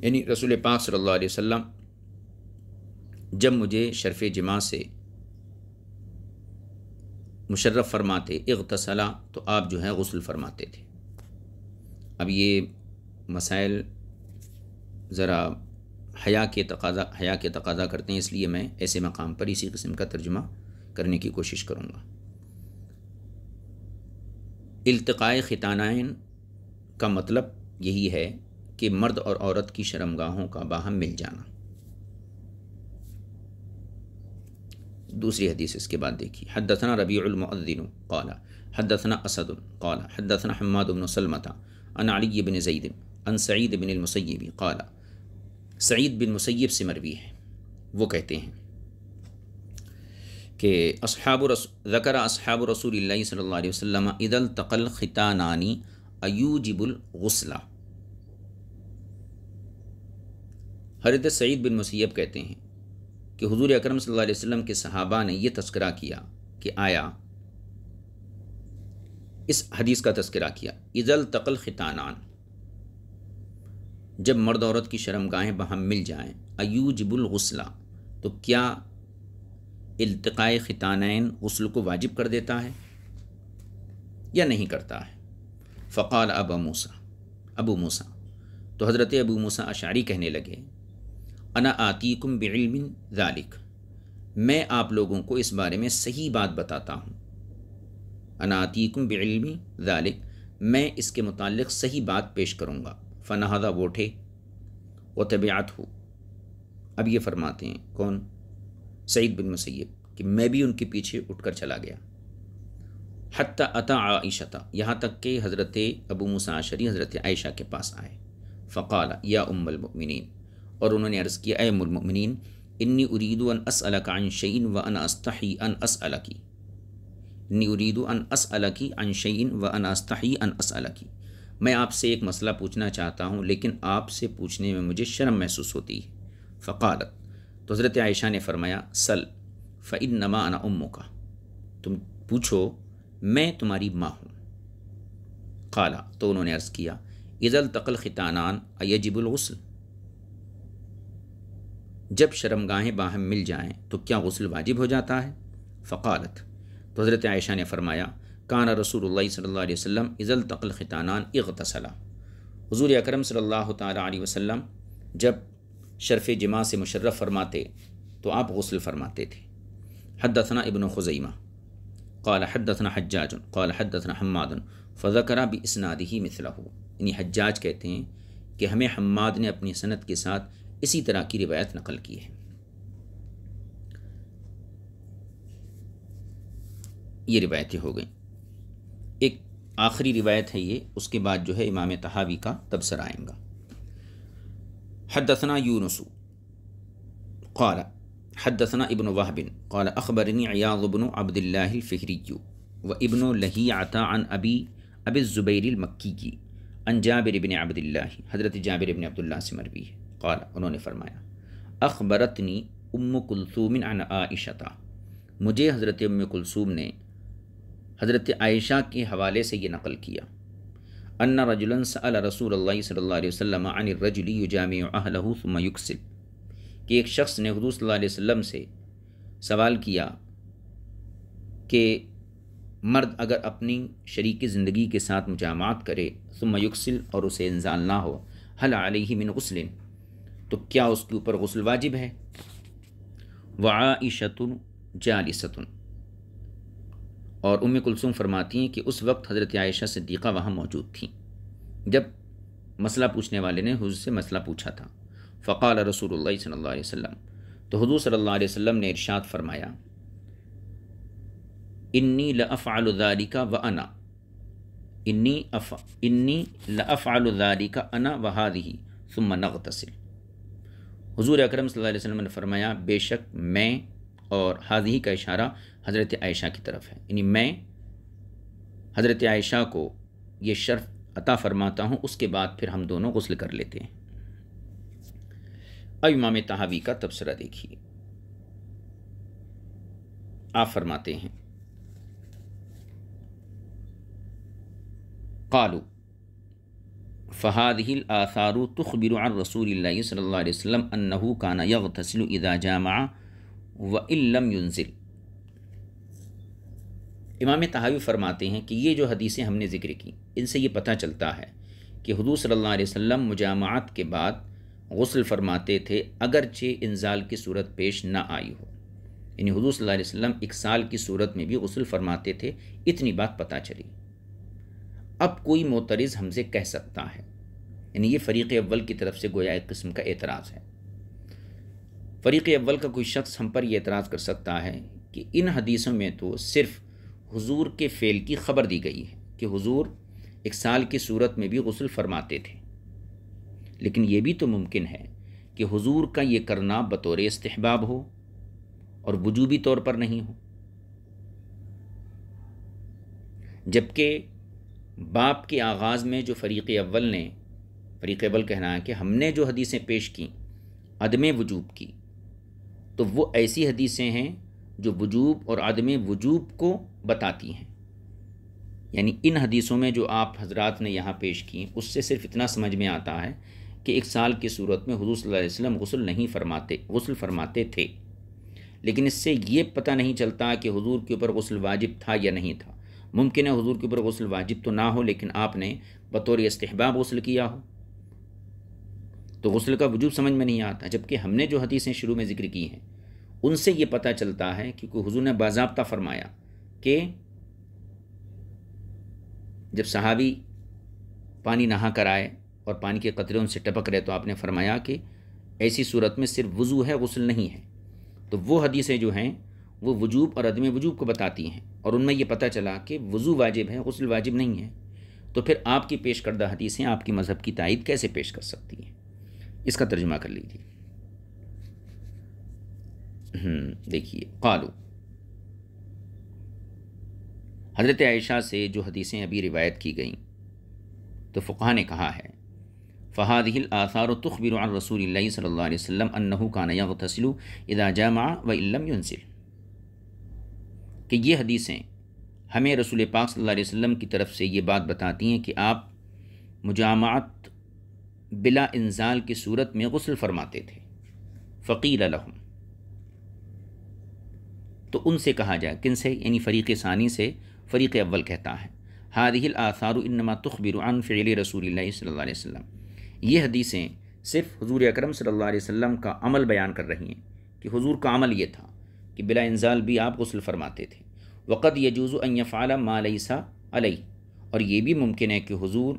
यानी रसूल पाक सल्ला वसम जब मुझे शरफ़ जमा से मुशर्रफ फरमाते इगतसला तो आप जो है गसल फरमाते थे अब ये मसाइल ज़रा हया के तकाजा हया के तकाजा करते हैं इसलिए मैं ऐसे मकाम पर इसी किस्म का तर्जुमा करने की कोशिश करूँगा अल्तकाय ख़तानाइन का मतलब यही है कि मर्द और औरत की शर्मगाहों का बाहम मिल जाना दूसरी हदीस इसके बाद देखिए हदसना रबीमद्दीन कौला हदसना असद कौला हदसना हमद बिन सलमता अन अली बिन जईदिन अन सईद बिन मुसैबी कौला सईद बिन मुसैब से मरवी है वो कहते हैं कि अब ज़कर असहाब रसूल सल्ला इदल तकल ख़ितानानी अयूजिबुल गसला हरत सईद बिन मुसैब कहते हैं कि हुजूर अकरम सल्लल्लाहु अलैहि वसल्लम के सहाबा ने यह तस्करा किया कि आया इस हदीस का तस्करा किया इज़ल तकल ख़ितानान जब मर्द औरत की शर्मगाहें बहम मिल अयूजबुल अयूजबुलगसला तो क्या अल्तकाय ख़ितानैन गसल को वाजिब कर देता है या नहीं करता है फ़क़ाल अब मूसा अबू मूसा तो हज़रत अबू मूसा अशारी कहने लगे अना आतीकुम बिल्मिन ज़ालिक मैं आप लोगों को इस बारे में सही बात बताता हूँ अना आतीकुम बिल्मी ज़ालिक मैं इसके मुतल सही बात पेश करूँगा फ़नहदा वोठे व तबियात हो अब ये फरमाते हैं कौन सईद बिन मुसैब कि मैं भी उनके पीछे उठकर चला गया हती अता आयशता यहाँ तक कि हज़रत अबू मुसाशरी हज़रत आयशा के पास आए फ़काल या उम्मलमिन और उन्होंने अर्ज़ किया ए मुरमिन इन्नी उरीदु अन अस अला का अनशैन व अन अस्तही अन अस अल की इन्नी उरीदु अन अस अल की अनशैन व अन अस्तही अन अस अल की मैं आपसे एक मसला पूछना चाहता हूँ लेकिन आपसे पूछने में मुझे शर्म महसूस होती है फ़कालत तो हज़रत आयशा ने फरमाया सल फ़िन नमा अना उम्मो का तुम पूछो मैं तुम्हारी माँ हूँ खाला तो उन्होंने अर्ज़ किया इज़ल तकल ख़ितानान अयजिबुलसल जब शर्मगाहें बाहम मिल जाएं तो क्या गसल वाजिब हो जाता है फ़कालत तो हज़रत आयशा ने फरमाया कान रसूल सल्ला वसम इज़ल तकल ख़ितान इगतसला हज़ूर अक्रम सल्ला वसम जब शरफ़ जमा से मुशर्रफ़ फरमाते तो आप गसल फरमाते थे हदसना इबन खुज़ैमा काल हदसना हजाज काल हदसना हमाद फ़ज़करा भी इसनाद ही मिसला हो यानी हजाज कहते हैं कि हमें हम्माद ने अपनी सनत के साथ इसी तरह की रिवायत नकल की है ये रिवायतें हो गई एक आखिरी रिवायत है ये उसके बाद जो है इमाम तहावी का तबसर आएगा हदसना यूनसू कौला हदसना इबन वाहबिन कौल अखबरनी अयाबन अब्दिल्लाफ़िहरीयू व इबन लही आता अन अबी अब ज़ुबैर मक्की की अन जाबिर इबन अब्दुल्ला हज़रत जाबिर इबन अब्दुल्ला से मरवी है क़ाल उन्होंने फरमाया अखबरतनी उम कुलसूमिन अन आयशता मुझे हज़रत उम कुलसूम ने हज़रत आयशा के हवाले से ये नकल किया अन्ना रजुलन सल रसूल सल्ला वसम अन रजुली जाम अहलहुम युकसिब कि एक शख्स ने हजू सल्ला वसम से सवाल किया कि मर्द अगर अपनी शरीक ज़िंदगी के साथ मुजामात करे सुम युकसिल और उसे इंजाल ना हो हल आलिही मिन गसलिन तो क्या उसके ऊपर गसल वाजिब है वाइशतुन जालिसतुन और उम कुलसुम फरमाती हैं कि उस वक्त हज़रत आयशा सिद्दीक़ा वहाँ मौजूद थी जब मसला पूछने वाले ने हजू से मसला पूछा था फ़क़ाल रसूल सल्ला वसम तो हजू सल्ला वसम ने इरशाद फरमाया इन्नी लफ़ालदारिका व अना इन्नी अफ़ इन्नी लफ़ालदारिका अना वहादी सुम नग हज़ूर अक्रम वसल्लम ने फरमाया बेशक मैं और हाजी का इशारा हज़रत आयशा की तरफ है यानी मैं हज़रत आयशा को ये शर्फ अता फरमाता हूँ उसके बाद फिर हम दोनों गसल कर लेते हैं अब इमाम तहावी का तबसरा देखिए आप फरमाते हैं कालू फ़हादिल आसारु तखबिर रसूल सल्ला वसम अनहू काना इदा जामा व इलम युनसिल इमाम तहावी फरमाते हैं कि ये जो हदीसें हमने ज़िक्र की इनसे ये पता चलता है कि हदू सल्ला वसम मुजामात के बाद गसल फरमाते थे अगरचे इंजाल की सूरत पेश ना आई हो यानी हदू सल्ला वसम एक साल की सूरत में भी गसल फरमाते थे इतनी बात पता चली अब कोई मोतरज़ हमसे कह सकता है यानी ये फ़रीक़ अव्वल की तरफ से गोया एक किस्म का एतराज़ है फ़रीक़ अव्वल का कोई शख्स हम पर यह एतराज़ कर सकता है कि इन हदीसों में तो सिर्फ़ हजूर के फ़ेल की ख़बर दी गई है कि हजूर एक साल की सूरत में भी गसल फरमाते थे लेकिन ये भी तो मुमकिन है कि हजूर का ये करना बतौर इस्तहबाब हो और वजूबी तौर पर नहीं हो जबकि बाप के आगाज़ में जो फ़रीक़ अव्वल ने फ़रीक़ अव्वल कहना है कि हमने जो हदीसें पेश कि अदम वजूब की तो वो ऐसी हदीसें हैं जो वजूब और अदम वजूब को बताती हैं यानी इन हदीसों में जो आप हजरात ने यहाँ पेश की उससे सिर्फ इतना समझ में आता है कि एक साल की सूरत में हजूर वसम गसल नहीं फरमाते गसल फरमाते थे लेकिन इससे ये पता नहीं चलता कि हुजूर के ऊपर गसल वाजिब था या नहीं था मुमकिन है हजूर के ऊपर गसल वाजिब तो ना हो लेकिन आपने बतौर इस्तेहबाब गसल किया हो तो गसल का वजूब समझ में नहीं आता जबकि हमने जो हदीसें शुरू में जिक्र की हैं उनसे ये पता चलता है क्योंकि हुजूर ने बाजाबता फरमाया कि जब सहावी पानी नहा कर आए और पानी के कतरे उनसे टपक रहे तो आपने फरमाया कि ऐसी सूरत में सिर्फ वज़ू है गसल नहीं है तो वो हदीसें जो हैं वो वजूब और अदम वजूब को बताती हैं और उनमें यह पता चला कि वज़ू वाजिब है गसल वाजिब नहीं है तो फिर आपकी पेश करदा हदीसें आपकी मज़हब की तायद कैसे पेश कर सकती हैं इसका तर्जमा कर लीजिए हम्म, देखिए कालू हज़रत आयशा से जो हदीसें अभी रिवायत की गई तो फ़ुका ने कहा है हिल आसार तखबिर रसूल सल्ला वसम का नया वसलू इदा जामा व इलम कि ये हदीसें हमें रसूल पाक सल्लल्लाहु अलैहि वसल्लम की तरफ से ये बात बताती हैं कि आप मुजामात बिला इंजाल की सूरत में गसल फरमाते थे फ़कीर लहम तो उनसे कहा जाए किन से यानी फ़रीक़ सानी से फ़रीक़ अव्वल कहता है हादिल आसार इनमा तखबिर रसूल सल्ला वसम ये हदीसें सिर्फ़ हजूर अक्रम सल्ला वसम का अमल बयान कर रही हैं कि हजूर का अमल ये था कि बिला इंजाल भी आप गसल फरमाते थे वक़द यजूज़ अनफ़ाला मालसा अलई और ये भी मुमकिन है कि हजूर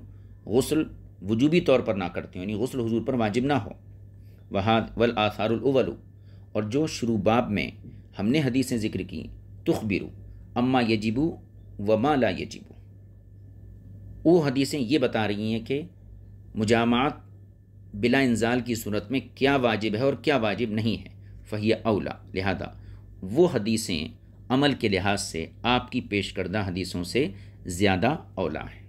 गसल वजूबी तौर पर ना करते यानी गसल हजूर पर वाजिब ना हो वहाँ वल आसारवलू और जो शुरूबाब में हमने हदीसें ज़िक्र की तुखबिरु अम्मा यजिबू व ला यजिबू वो हदीसें ये बता रही हैं कि मुजामात बिला इंजाल की सूरत में क्या वाजिब है और क्या वाजिब नहीं है फ़हिया अवला लिहाजा वो हदीसें अमल के लिहाज से आपकी पेश करदा हदीसों से ज़्यादा औला हैं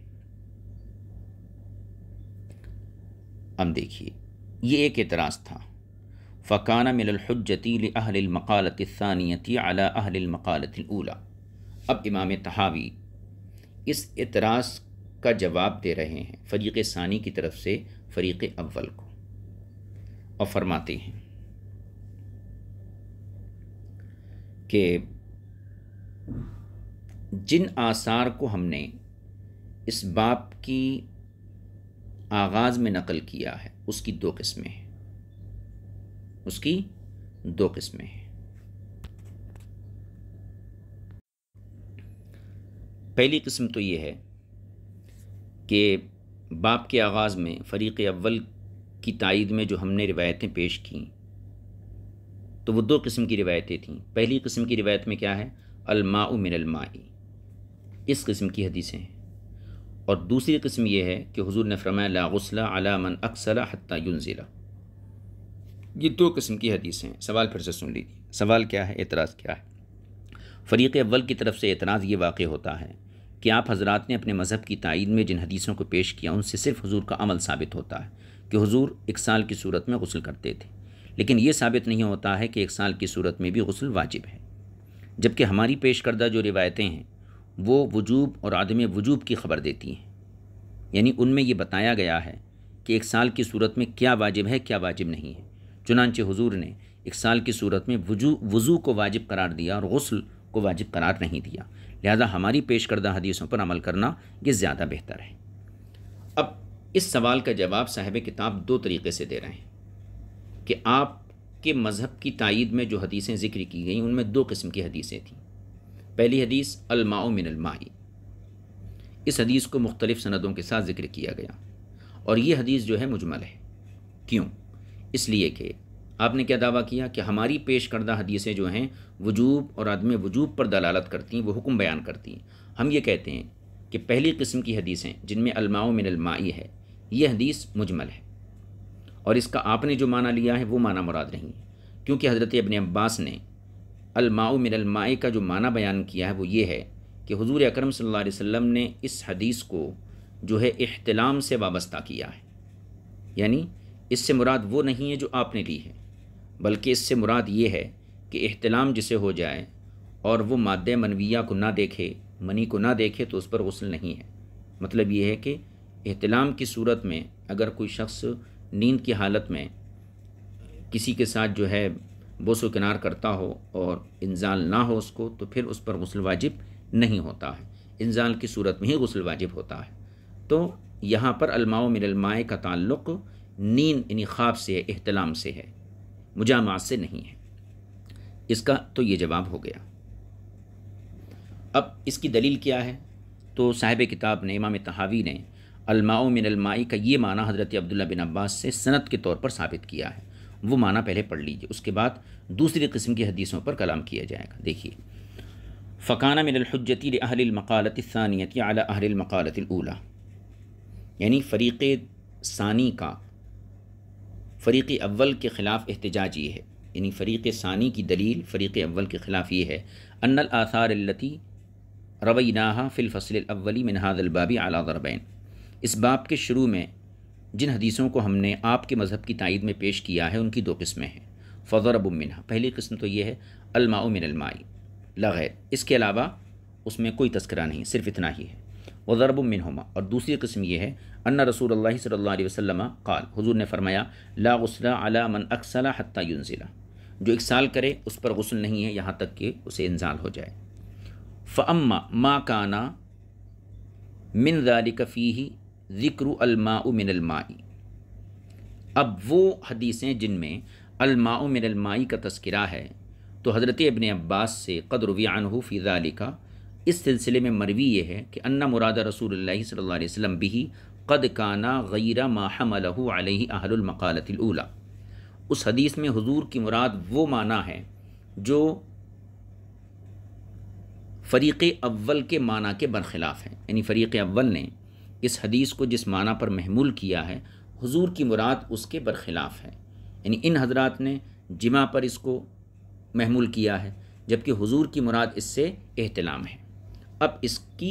अब देखिए ये एक एतराज़ था फ़काना मिलहजती अहलमकालत ानियती अला अब इमाम तहावी इस एतराज़ का जवाब दे रहे हैं फ़रीक़ सानी की तरफ से फ़रीक़ अव्वल को और फरमाते हैं कि जिन आसार को हमने इस बाप की आगाज़ में नकल किया है उसकी दो किस्में हैं उसकी दो किस्में हैं पहली किस्म तो ये है कि बाप के आगाज़ में फ़रीक़ अव्वल की तइद में जो हमने रिवायतें पेश की तो वो दो किस्म की रिवायतें थीं पहली किस्म की रिवायत में क्या है अलमा अलमाई इस किस्म की हदीसें हैं और दूसरी किस्म यह है कि हुजूर ने फरमाया लागसला अला मन अक्सला हत्ता युनजिला ये दो किस्म की हदीसें हैं सवाल फिर से सुन लीजिए सवाल क्या है एतराज़ क्या है फ़रीक़ अव्वल की तरफ से एतराज़ ये वाक़ होता है कि आप हजरात ने अपने मज़हब की तइद में जिन हदीसों को पेश किया उनसे सिर्फ हजूर का अमल साबित होता है कि हजूर एक साल की सूरत में गसल करते थे लेकिन ये साबित नहीं होता है कि एक साल की सूरत में भी गसल वाजिब है जबकि हमारी पेश करदा जो रिवायतें हैं वो वजूब और आदम वजूब की खबर देती हैं यानी उनमें ये बताया गया है कि एक साल की सूरत में क्या वाजिब है क्या वाजिब नहीं है चुनानचे हुजूर ने एक साल की सूरत में वजू वज़ू को वाजिब करार दिया और गसल को वाजिब करार नहीं दिया लिहाजा हमारी पेश करदा हदीसों पर अमल करना ये ज़्यादा बेहतर है अब इस सवाल का जवाब साहिब किताब दो तरीके से दे रहे हैं कि आपके मज़हब की तइद में जो हदीसें ज़िक्र की गई उनमें दो किस्म की हदीसें थीं पहली हदीस अलमाओ मिनलमाई इस हदीस को मुख्तलिफ़ सनदों के साथ ज़िक्र किया गया और ये हदीस जो है मुजमल है क्यों इसलिए कि आपने क्या दावा किया कि हमारी पेश करदा हदीसें जो हैं वजूब और आदम वजूब पर दलालत करती हैं वो हुक्म बयान करती हैं हम ये कहते हैं कि पहली किस्म की हदीसें जिनमें अलमाओ मिनलमाई है ये हदीस मुजमल है और इसका आपने जो माना लिया है वो माना मुराद नहीं क्योंकि हज़रत अबन अब्बास ने अलमाऊ मिनलमाए का जो माना बयान किया है वो ये है कि हुजूर अकरम सल्लल्लाहु अलैहि वसल्लम ने इस हदीस को जो है अहतलाम से वाबस्ता किया है यानी इससे मुराद वो नहीं है जो आपने ली है बल्कि इससे मुराद ये है कि अहतलाम जिसे हो जाए और वो मादे मनविया को ना देखे मनी को ना देखे तो उस पर गसल नहीं है मतलब ये है कि अहतलाम की सूरत में अगर कोई शख्स नींद की हालत में किसी के साथ जो है बोसो किनार करता हो और इंजाल ना हो उसको तो फिर उस पर गसल वाजिब नहीं होता है इंजाल की सूरत में ही गसल वाजिब होता है तो यहाँ पर अलमाओ मिनलमाए का ताल्लुक़ नींद यानी ख्वाब से अहतलाम से है मुजामात से नहीं है इसका तो ये जवाब हो गया अब इसकी दलील क्या है तो साहिब किताब ने इमाम तहावी ने अलमाओ मिन अलमाई का ये माना हज़रत अब्दुल्ला बिन अब्बास से सनत के तौर पर साबित किया है वो माना पहले पढ़ लीजिए उसके बाद दूसरी किस्म की हदीसों पर कलाम किया जाएगा देखिए फ़काना मिनहजती अहलमकालत सानियत अला अहलमकालत उला यानी फ़रीक़ सानी का फ़रीक़ अव्वल के ख़िलाफ़ एहतजाज ये है यानी फ़रीक़ सानी की दलील फ़रीक़ अव्वल के ख़िलाफ़ ये है अनल आसारती रवैनाहा फ़िलफ़सल अव्वली मिनहादलबाबी अला दरबैन इस बाप के शुरू में जिन हदीसों को हमने आपके मज़हब की तइद में पेश किया है उनकी दो किस्में हैं फ़र अबमिनहा पहली किस्म तो ये है अलमाओ मिनलमाई लगैर इसके अलावा उसमें कोई तस्करा नहीं सिर्फ इतना ही है वज़रब मिनहुमा और दूसरी किस्म यह है अन्ना रसूल अल्लाह सल्लल्लाहु अलैहि वसल्लम हुजूर ने फरमाया ला गसला अला मन अक्सला हत्ता युनजिला जो एक साल करे उस पर गसल नहीं है यहाँ तक कि उसे इंजाल हो जाए फ़म्मा माँ काना मिन दालिक ही ज़िक्र अलमा मिनलमाई अब वो हदीसें जिनमें अलमा मिनलमाई का तस्करा है तो हज़रत इबन अब्बास से कदरवी अनहू फ़िज़ाली का इस सिलसिले में मरवी ये है कि अन्ना मुरादा रसूल सल्ला वसम भी कद काना गैरा माहमलहू अलहलमक़ालतूला उस हदीस में हुजूर की मुराद वो माना है जो फ़रीक़ अव्वल के माना के बरखिलाफ़ है यानी फ़रीक़ अव्वल ने इस हदीस को जिस माना पर महमूल किया है हुजूर की मुराद उसके बरखिलाफ़ है यानी इन हजरात ने जिमा पर इसको महमूल किया है जबकि हुजूर की मुराद इससे एहतलाम है अब इसकी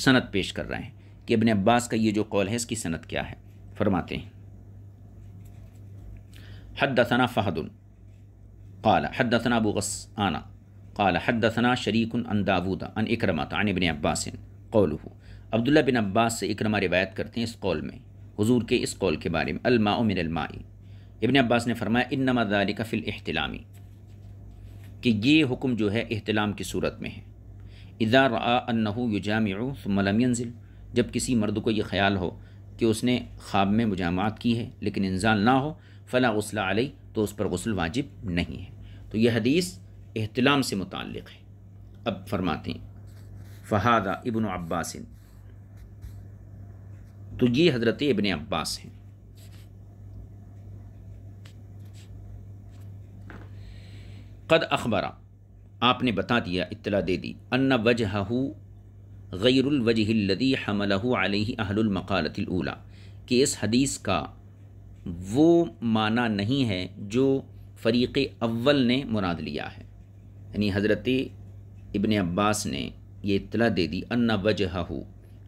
सनत पेश कर रहे हैं कि अबन अब्बास का ये जो कौल है इसकी सनत क्या है फरमाते हैं हदसना फ़हदुन काला हदसना अबूगस आना काला हदसना शरीक अन दावूदा अन इकरमत अन इबन अब्बासन कौलू अब्दुल्ला बिन अब्बास से इकरमा रिवायत करते हैं इस कौल में हजूर के इस कौल के बारे में अलमा मिनलमाई इबन अब्बास ने फरमाया इन नमादारी का फिल कि ये हुक्म जो है अहतलाम की सूरत में है इदार अन्नहू युजाम मलमयंजिल जब किसी मर्द को ये ख्याल हो कि उसने ख्वाब में मुजामात की है लेकिन इंजाल ना हो फ़ला गसला आलई तो उस पर गसल वाजिब नहीं है तो यह हदीस अहतलाम से मुतल है अब फरमाते हैं फ़हादा इबन अब्बासिन तो ये हज़रत इबन अब्बास हैं कद अखबरा आपने बता दिया इतला दे दी अन्ना वजह गैरवजहदी हमलहू अहलमक़ालतूला कि इस हदीस का वो माना नहीं है जो फ़रीक़ अव्वल ने मुराद लिया है यानी हज़रत इबन अब्बास ने ये इतला दे दी अन्ना वजह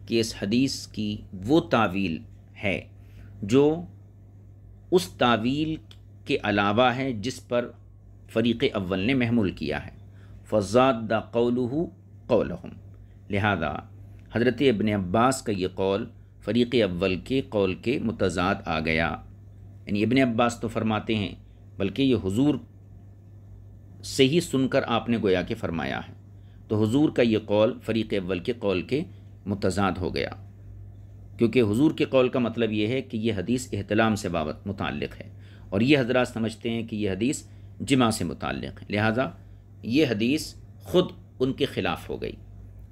कि इस हदीस की वो तावील है जो उस तावील के अलावा है जिस पर फ़रीक़ अव्वल ने महमूल किया है फ़जाद कौलू कौल लिहाजा हज़रत इबन अब्बास का ये कौल फ़रीक़ अव्वल के कौल के मुतजाद आ गया यानी इबन अब्बास तो फ़रमाते हैं बल्कि ये हुजूर से ही सुनकर आपने गोया के फ़रमाया है तो हुजूर का ये कौल फ़रीक़ अव्वल के कौल के मुतजाद हो गया क्योंकि हुजूर के कौल का मतलब ये है कि यह हदीस अहतलाम से बाबत मुतल है और ये हजरात समझते हैं कि यह हदीस जमा से मुतल है लिहाजा ये हदीस ख़ुद उनके ख़िलाफ़ हो गई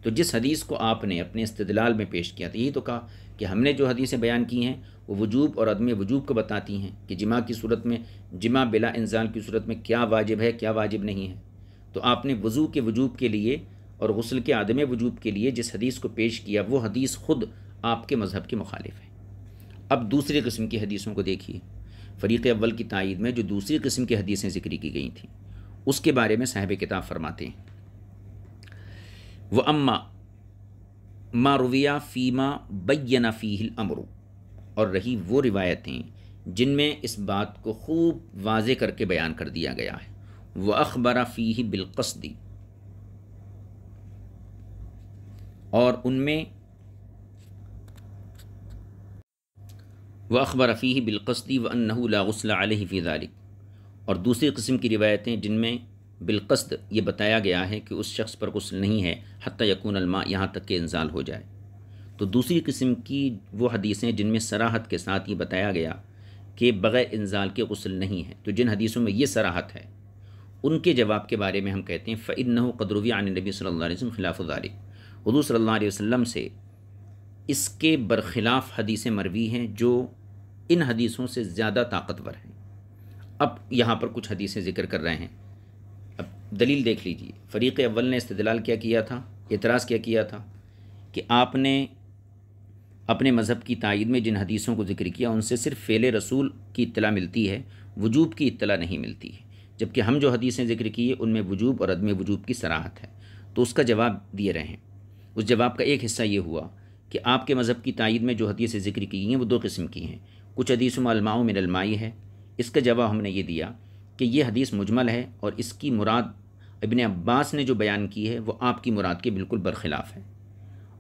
तो जिस हदीस को आपने अपने इस्तलाल में पेश किया तो यही तो कहा कि हमने जो हदीसें बयान की हैं वो वजूब और अदम वजूब को बताती हैं कि जिमा की सूरत में जिमा बिला इंजाल की सूरत में क्या वाजिब है क्या वाजिब नहीं है तो आपने वज़ू के वजूब के लिए और गसल के आदम वजूब के लिए जिस हदीस को पेश किया वो हदीस ख़ुद आपके मज़हब के मुखालिफ है अब दूसरे किस्म की हदीसों को देखिए फ़रीक़ अव्वल की तइद में जो दूसरी किस्म की हदीसें जिक्र की गई थी उसके बारे में साहब किताब फरमाते हैं व अम्मा मारविया फ़ीमा बैना फ़ील अमरू और रही वो रिवायतें जिनमें इस बात को खूब वाज करके बयान कर दिया गया है वह अखबरा फ़ी ही बिलकसदी और उनमें व अखबर रफ़ी बिलकस्ती व अनहलाफ़ी ज़ालिक और दूसरी कस्म की रिवायतें जिनमें बिलकस्त ये बताया गया है कि उस शख्स पर गसल नहीं है हती यकून अलमा यहाँ तक के इंजाल हो जाए तो दूसरी कस्म की वो हदीसें जिनमें सराहत के साथ ये बताया गया कि बग़ैर इंजाल के गसल नहीं है तो जिन हदीसों में ये सराहत है उनके जवाब के बारे में हम कहते हैं फ़ैन कदरवी आन नबी सल्ला वसम खिलाफ़ारिक हजू सल्ला वसम से इसके बरखिलाफ़ हदीसें मरवी हैं जो इन हदीसों से ज़्यादा ताकतवर हैं अब यहाँ पर कुछ हदीसें ज़िक्र कर रहे हैं अब दलील देख लीजिए फ़रीक़ अव्वल ने इस्तलाल क्या किया था एतराज़ क्या किया था कि आपने अपने मज़हब की तइद में जिन हदीसों को जिक्र किया उनसे सिर्फ फ़ेले रसूल की इतला मिलती है वजूब की इतला नहीं मिलती है जबकि हम जो हदीसें जिक्र किए उनमें वजूब और अदम वजूब की सराहत है तो उसका जवाब दिए रहे हैं उस जवाब का एक हिस्सा ये हुआ कि आपके मज़हब की तइद में जो हदीसें जिक्र की गई हैं वो दो किस्म की हैं कुछ में मलमाओं में अलमाई है इसका जवाब हमने ये दिया कि यह हदीस मुजमल है और इसकी मुराद इबन अब्बास ने जो बयान की है वो आपकी मुराद के बिल्कुल बरखिलाफ़ है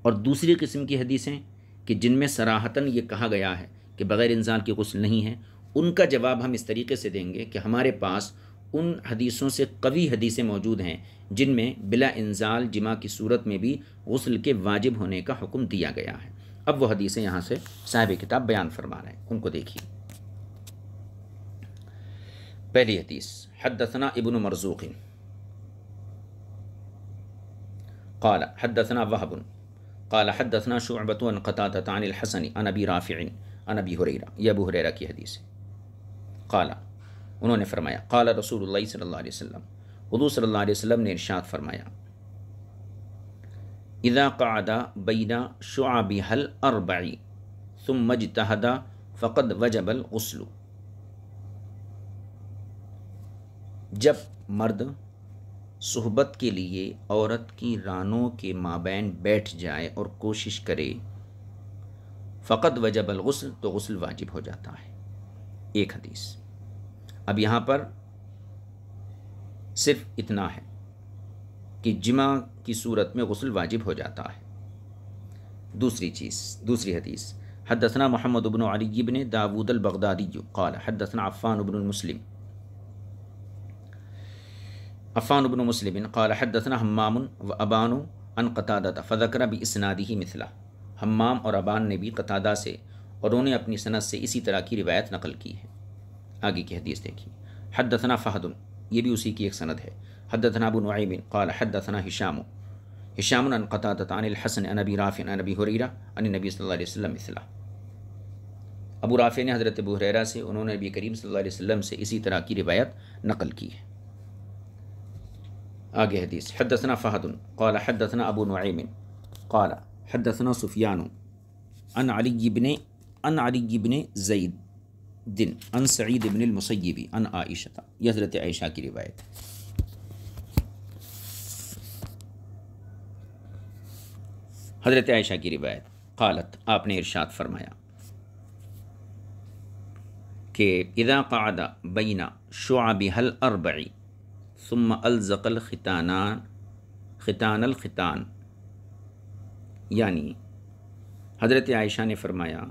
और दूसरी किस्म की हदीसें कि जिनमें सराहतन ये कहा गया है कि बग़ैर इंसान की गसल नहीं है उनका जवाब हम इस तरीके से देंगे कि हमारे पास उन हदीसों से कवी हदीसें मौजूद हैं जिनमें बिला इंजाल जिमा की सूरत में भी गसल के वाजिब होने का हुक्म दिया गया है अब वह हदीसें यहाँ से साहिब किताब बयान फरमा रहे हैं उनको देखिए पहली हदीस हदसना इबन मरजूकिन قال حدثنا وهب قال حدثنا شعبة عن قتادة عن الحسن عن أبي رافع عن أبي هريرة يا أبو هريرة की हदीस قال उन्होंने फरमाया कल रसूल सल्ला वसम हजू सल्ला वसम ने इरशाद फरमाया इदा कादा बीना शुआबी हल अरबाई तुम मज तहदा फ़कद वजबल उसलू जब मर्द सहबत के लिए औरत की रानों के माबैन बैठ जाए और कोशिश करे फ़कत वजबल गसल तो गसल वाजिब हो जाता है एक हदीस अब यहाँ पर सिर्फ इतना है कि जिमा की सूरत में गसल वाजिब हो जाता है दूसरी चीज़ दूसरी हदीस हदसना मोहम्मद उबन अली ने दाऊद अलबगदादी कौल हदसना अफ़ान उबन मुस्लिम अफ़ान उबन मुस्लिम कौल हदसना हमाम व अबान अन कतादा फ़जकर भी इसनादी ही मिसला हमाम और अबान ने भी कतादा से और उन्होंने अपनी सनत से इसी तरह की रिवायत नकल की है आगे की हदीस देखिए हदतना फ़हदन ये भी उसी की एक सनद है हदतना अबू नुआमिन काल हदतना हिशाम हिशाम अनक़ातन अनबी राफ़िन अनबी हुररा अन नबी सल्लल्लाहु अबू राफ़े हज़रत अबू हुररा से उन्होंने नबी करीम सल्लल्लाहु अलैहि से इसी तरह की रिवायत नकल की है आगे हदीस हदसना फ़हदन काल हदसना अबू नुआमिन काल हदसना सुफियान अन अली इबन अन अली इबन जईद दिन अन सईद इबन मुसैबी अन आयशा यह हजरत आयशा की रिवायत हजरत आयशा की रिवायत कालत आपने इरशाद फरमाया कि इदा बीना बैना हल अरबी सुम अलज़ल ख़िताना ख़ितानल ख़ितान यानी हज़रत आयशा ने फरमाया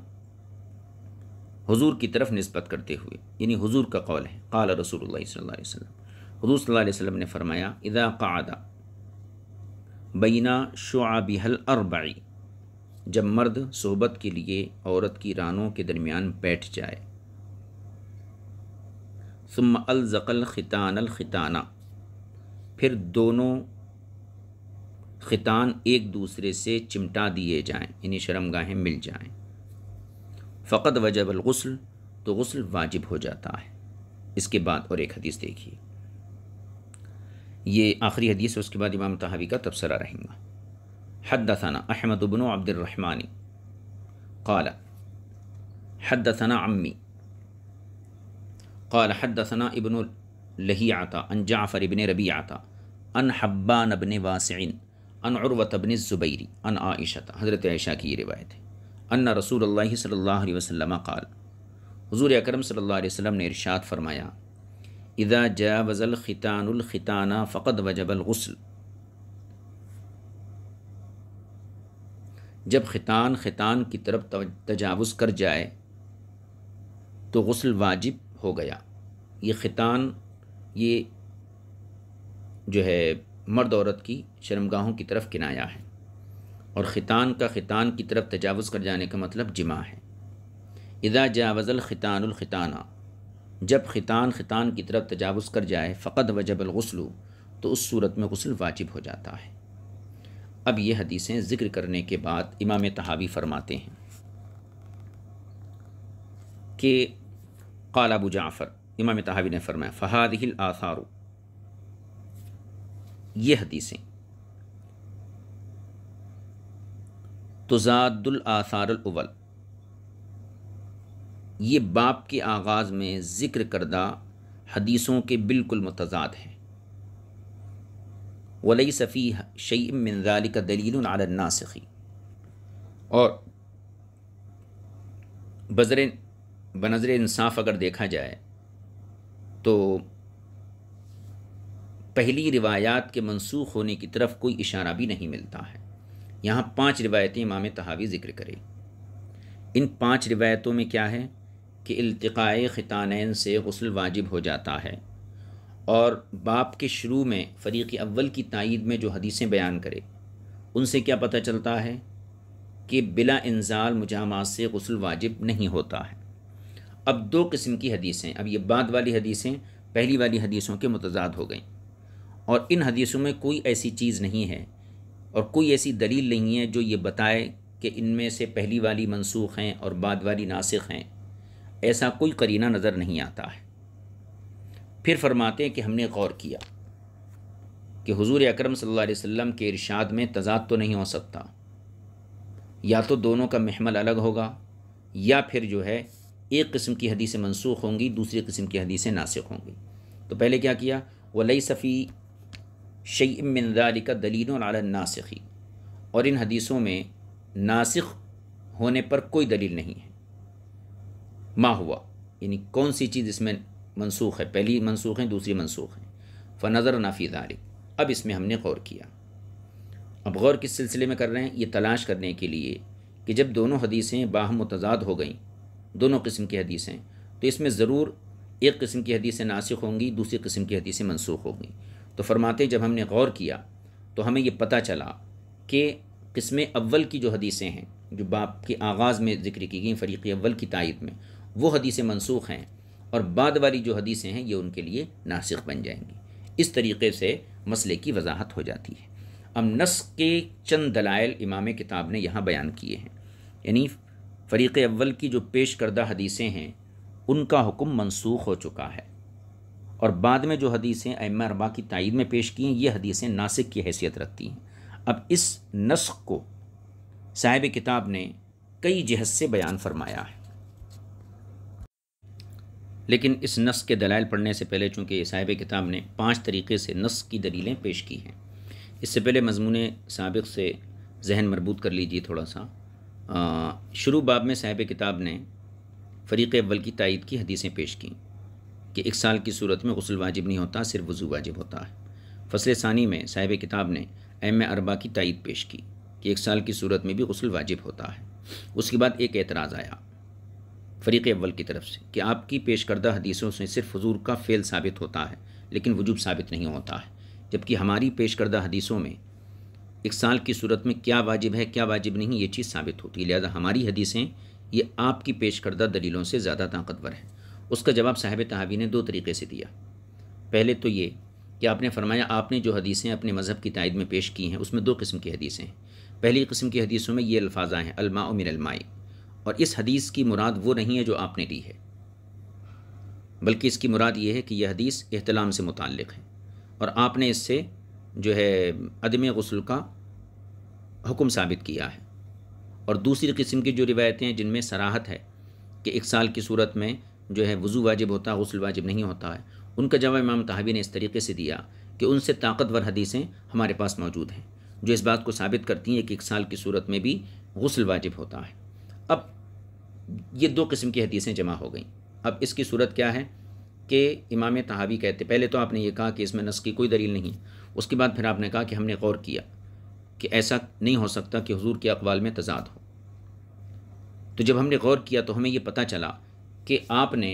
हुजूर की तरफ नस्बत करते हुए यानी हुजूर का कौल है कल रसूल सल्ला वसम हजूर ने फरमाया इदा कादा बीना शुआबिहल अरबाई जब मर्द सोबत के लिए औरत की रानों के दरमियान बैठ जाए सुम अलज़ल ख़ितान अलख़िताना फिर दोनों ख़ितान एक दूसरे से चिमटा दिए जाएं इन्हीं शर्मगाहें मिल जाएं फ़कत वजब गसल तो गसल वाजिब हो जाता है इसके बाद और एक हदीस देखिए ये आखिरी हदीस है उसके बाद इमाम तहावी का तबसरा रहेगा हदसाना अहमद बन अब्दुलरहमानी हद हदसना अम्मी हद हदसना इबन लही आता अन जाफ़र इबन रबी आता अन हब्बान अबन वासन अन उर्वत अबन ज़ुबैरी अन आयशत हज़रत आयशा की ये रिवायत है અન્ન રસૂલ અલ્લાહ સલ્લલ્લાહુ અલયહી વસલ્લમ કાલ હુઝુરિય અકરમ સલ્લલ્લાહુ અલયહી વસલ્લમ ને ઇરશાદ ફરમાયા ઇઝા જા વઝલ ખિતાનુલ ખિતાના ફકદ વજબલ ગુસલ જબ ખિતાન ખિતાન કી તરફ તજાવuz કર જાય તો ગુસલ વાजिब હો ગયા ય ખિતાન ય જો હે मर्द औरत કી શરમગાહો કી તરફ કિનાયા और ख़ितान का ख़ितान की तरफ तजावज़ कर जाने का मतलब जिमा है इदा जावज़ल ख़ितानख़िताना जब ख़ितान ख़ितान की तरफ तजावज़ कर जाए फ़क़द वजबलगसलू तो उस सूरत में गसल वाजिब हो जाता है अब ये हदीसें ज़िक्र करने के बाद इमाम तहावी फरमाते हैं कि काल अबू जाफ़र इमाम तहावी ने फरमाया फ़हादिल आसारू ये हदीसें तुजादुल आसारवल ये बाप के आगाज़ में ज़िक्र करदा हदीसों के बिल्कुल मतजाद हैं वलई सफ़ी शईम मिनजाल का दलील नासखी और बजर बनज़र इंसाफ अगर देखा जाए तो पहली रिवायात के मनसूख होने की तरफ कोई इशारा भी नहीं मिलता है यहाँ पांच रिवायतें इमाम तहावी ज़िक्र करें इन पांच रिवायतों में क्या है कि अल्तकाए ख़तानैन से गसल वाजिब हो जाता है और बाप के शुरू में फ़रीक़ अव्वल की तइद में जो हदीसें बयान करे उनसे क्या पता चलता है कि बिला इंजाल मुजामात से गसल वाजिब नहीं होता है अब दो किस्म की हदीसें अब ये बाद वाली हदीसें पहली वाली हदीसों के मतजाद हो गई और इन हदीसों में कोई ऐसी चीज़ नहीं है और कोई ऐसी दलील नहीं है जो ये बताए कि इनमें से पहली वाली मनसूख हैं और बाद वाली नासिक हैं ऐसा कोई करीना नज़र नहीं आता है फिर फरमाते हैं कि हमने गौर किया कि हुजूर अकरम सल्लल्लाहु अलैहि वसल्लम के इरशाद में तजाद तो नहीं हो सकता या तो दोनों का महमल अलग होगा या फिर जो है एक किस्म की हदीसें मनसूख होंगी दूसरी किस्म की हदीसें नासिक होंगी तो पहले क्या किया वलई सफ़ी शयमिन का दलील नासिकी और इन हदीसों में नासिक होने पर कोई दलील नहीं है मा हुआ यानी कौन सी चीज़ इसमें मनसूख है पहली मनसूख है दूसरी मनसूख है फ़नज़र नाफी दारिक अब इसमें हमने गौर किया अब गौर किस सिलसिले में कर रहे हैं ये तलाश करने के लिए कि जब दोनों हदीसें बाह मतजाद हो गई दोनों किस्म की हदीसें तो इसमें ज़रूर एक किस्म की हदीसें नासिक होंगी दूसरी किस्म की हदीसें मनसूख होंगी तो फरमाते जब हमने गौर किया तो हमें ये पता चला कि किस्म अव्वल की जो हदीसें हैं जो बाप के आगाज़ में जिक्र की गई फ़रीक़ अव्वल की तायद में वो हदीसें मनसूख हैं और बाद वाली जो हदीसें हैं ये उनके लिए नासिक बन जाएंगी इस तरीके से मसले की वजाहत हो जाती है अब नस के चंद दलाइल इमाम किताब ने यहाँ बयान किए हैं यानी फ़रीक़ अव्वल की जो पेश करदा हदीसें हैं उनका हुक्म मनसूख हो चुका है और बाद में जो हदीसें अम अरबा की तइद में पेश की हैं ये हदीसें नासिक की हैसियत रखती हैं अब इस नस्ख को साहिब किताब ने कई जहत से बयान फरमाया है लेकिन इस नस के दलाइल पढ़ने से पहले चूँकि साहिब किताब ने पाँच तरीके से नस की दलीलें पेश की हैं इससे पहले मजमून सबक से जहन मरबूत कर लीजिए थोड़ा सा शुरू बाब में साहिब किताब ने फ़रीक़ अव्वल की तइद की हदीसें पेश की कि एक साल की सूरत में गसल वाजिब नहीं होता सिर्फ वज़ू वाजिब होता है फसल सानी में साहिब किताब ने एम अरबा की तइद पेश की कि एक साल की सूरत में भी गसल वाजिब होता है उसके बाद एक एतराज़ आया फ़रीक़ अव्वल की तरफ से कि आपकी पेश करदा हदीसों से सिर्फ हजूर का फ़ेल साबित होता है लेकिन वजूब साबित नहीं होता है जबकि हमारी पेश करदा हदीसों में एक साल की सूरत में क्या वाजिब है क्या वाजिब नहीं ये चीज़ साबित होती है लिहाजा हमारी हदीसें ये आपकी पेश करदा दलीलों से ज़्यादा ताकतवर है उसका जवाब साहब तहावी ने दो तरीके से दिया पहले तो ये कि आपने फरमाया आपने जो हदीसें अपने मज़हब की तायद में पेश की हैं उसमें दो किस्म की हदीसें हैं पहली कस्म की हदीसों में ये अल्फाजा हैं अलमा और अलमाई और इस हदीस की मुराद वो नहीं है जो आपने दी है बल्कि इसकी मुराद ये है कि यह हदीस अहतलाम से मुतक़ है और आपने इससे जो है अदम गसल का हुक्म साबित किया है और दूसरी किस्म की जो रिवायतें हैं जिनमें सराहत है कि एक साल की सूरत में जो है वज़ू वाजिब होता है गसल वाजिब नहीं होता है उनका जवाब इमाम तहावी ने इस तरीके से दिया कि उनसे ताकतवर हदीसें हमारे पास मौजूद हैं जो इस बात को साबित करती हैं कि एक साल की सूरत में भी गसल वाजिब होता है अब ये दो किस्म की हदीसें जमा हो गई अब इसकी सूरत क्या है कि इमाम तहावी कहते पहले तो आपने ये कहा कि इसमें नस की कोई दलील नहीं उसके बाद फिर आपने कहा कि हमने गौर किया कि ऐसा नहीं हो सकता कि हजूर के अकवाल में तजाद हो तो जब हमने गौर किया तो हमें ये पता चला कि आपने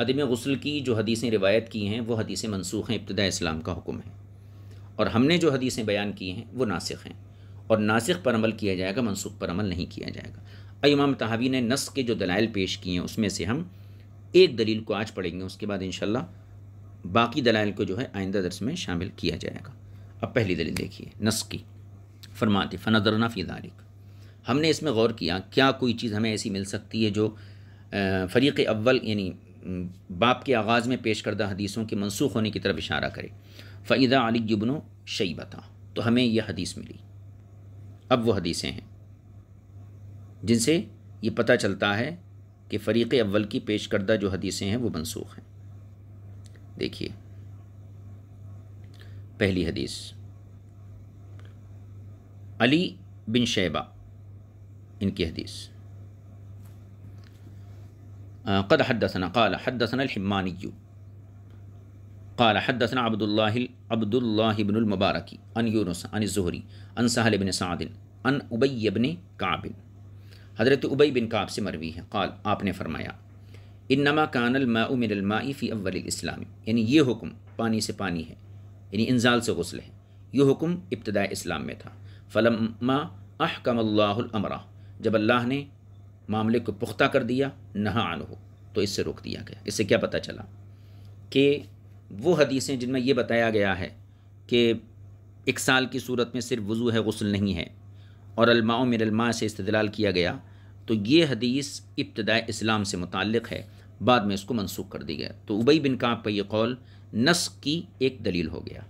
अदम गसल की जो हदीसें रिवायत की हैं वो हदीसें मनसूख हैं इब्तदा इस्लाम का हुक्म है और हमने जो हदीसें बयान की हैं वो नासिक हैं और नासिक पर अमल किया जाएगा मनसूख पर अमल नहीं किया जाएगा इमाम तहावी ने नस के जो दलाइल पेश किए हैं उसमें से हम एक दलील को आज पढ़ेंगे उसके बाद इन बाकी दलाइल को जो है आइंदा दर्स में शामिल किया जाएगा अब पहली दलील देखिए नस की फरमाते फ़नदरना फ़ी दारिक हमने इसमें गौर किया क्या कोई चीज़ हमें ऐसी मिल सकती है जो फ़रीक़ अव्वल यानी बाप के आगाज़ में पेश करदा हदीसों के मनसूख होने की तरफ इशारा करे फ़ैदा अली जुबनो शई बता तो हमें यह हदीस मिली अब वह हदीसें हैं जिनसे ये पता चलता है कि फ़रीक़ अव्वल की पेश करदा जो हदीसें हैं वो मनसूख हैं देखिए पहली हदीस अली बिन शैबा इनकी हदीस قد حدثنا قال حدثنا الحماني قال حدثنا عبد الله عبد الله بن المبارك عن يونس عن الزهري عن سهل بن سعد عن أبي بن كعب हज़रत उबई बिन काब से मरवी है काल आपने फरमाया इनमा कानल माऊ मिनलमाई फ़ी अव्वल इस्लाम यानी ये हुक्म पानी से पानी है यानी इंजाल से गसल है ये हुक्म इब्तदा इस्लाम में था फ़लमा अहकमल्लामरा जब अल्लाह ने मामले को पुख्ता कर दिया नहा आन हो तो इससे रोक दिया गया इससे क्या पता चला कि वो हदीसें जिनमें ये बताया गया है कि एक साल की सूरत में सिर्फ वज़ू है गसल नहीं है और अलमाओ मिरलमा से इस्तलाल किया गया तो ये हदीस इब्तदा इस्लाम से मुतक़ है बाद में इसको मनसूख कर दिया गया तो उबई बिन काब का ये कौल नस की एक दलील हो गया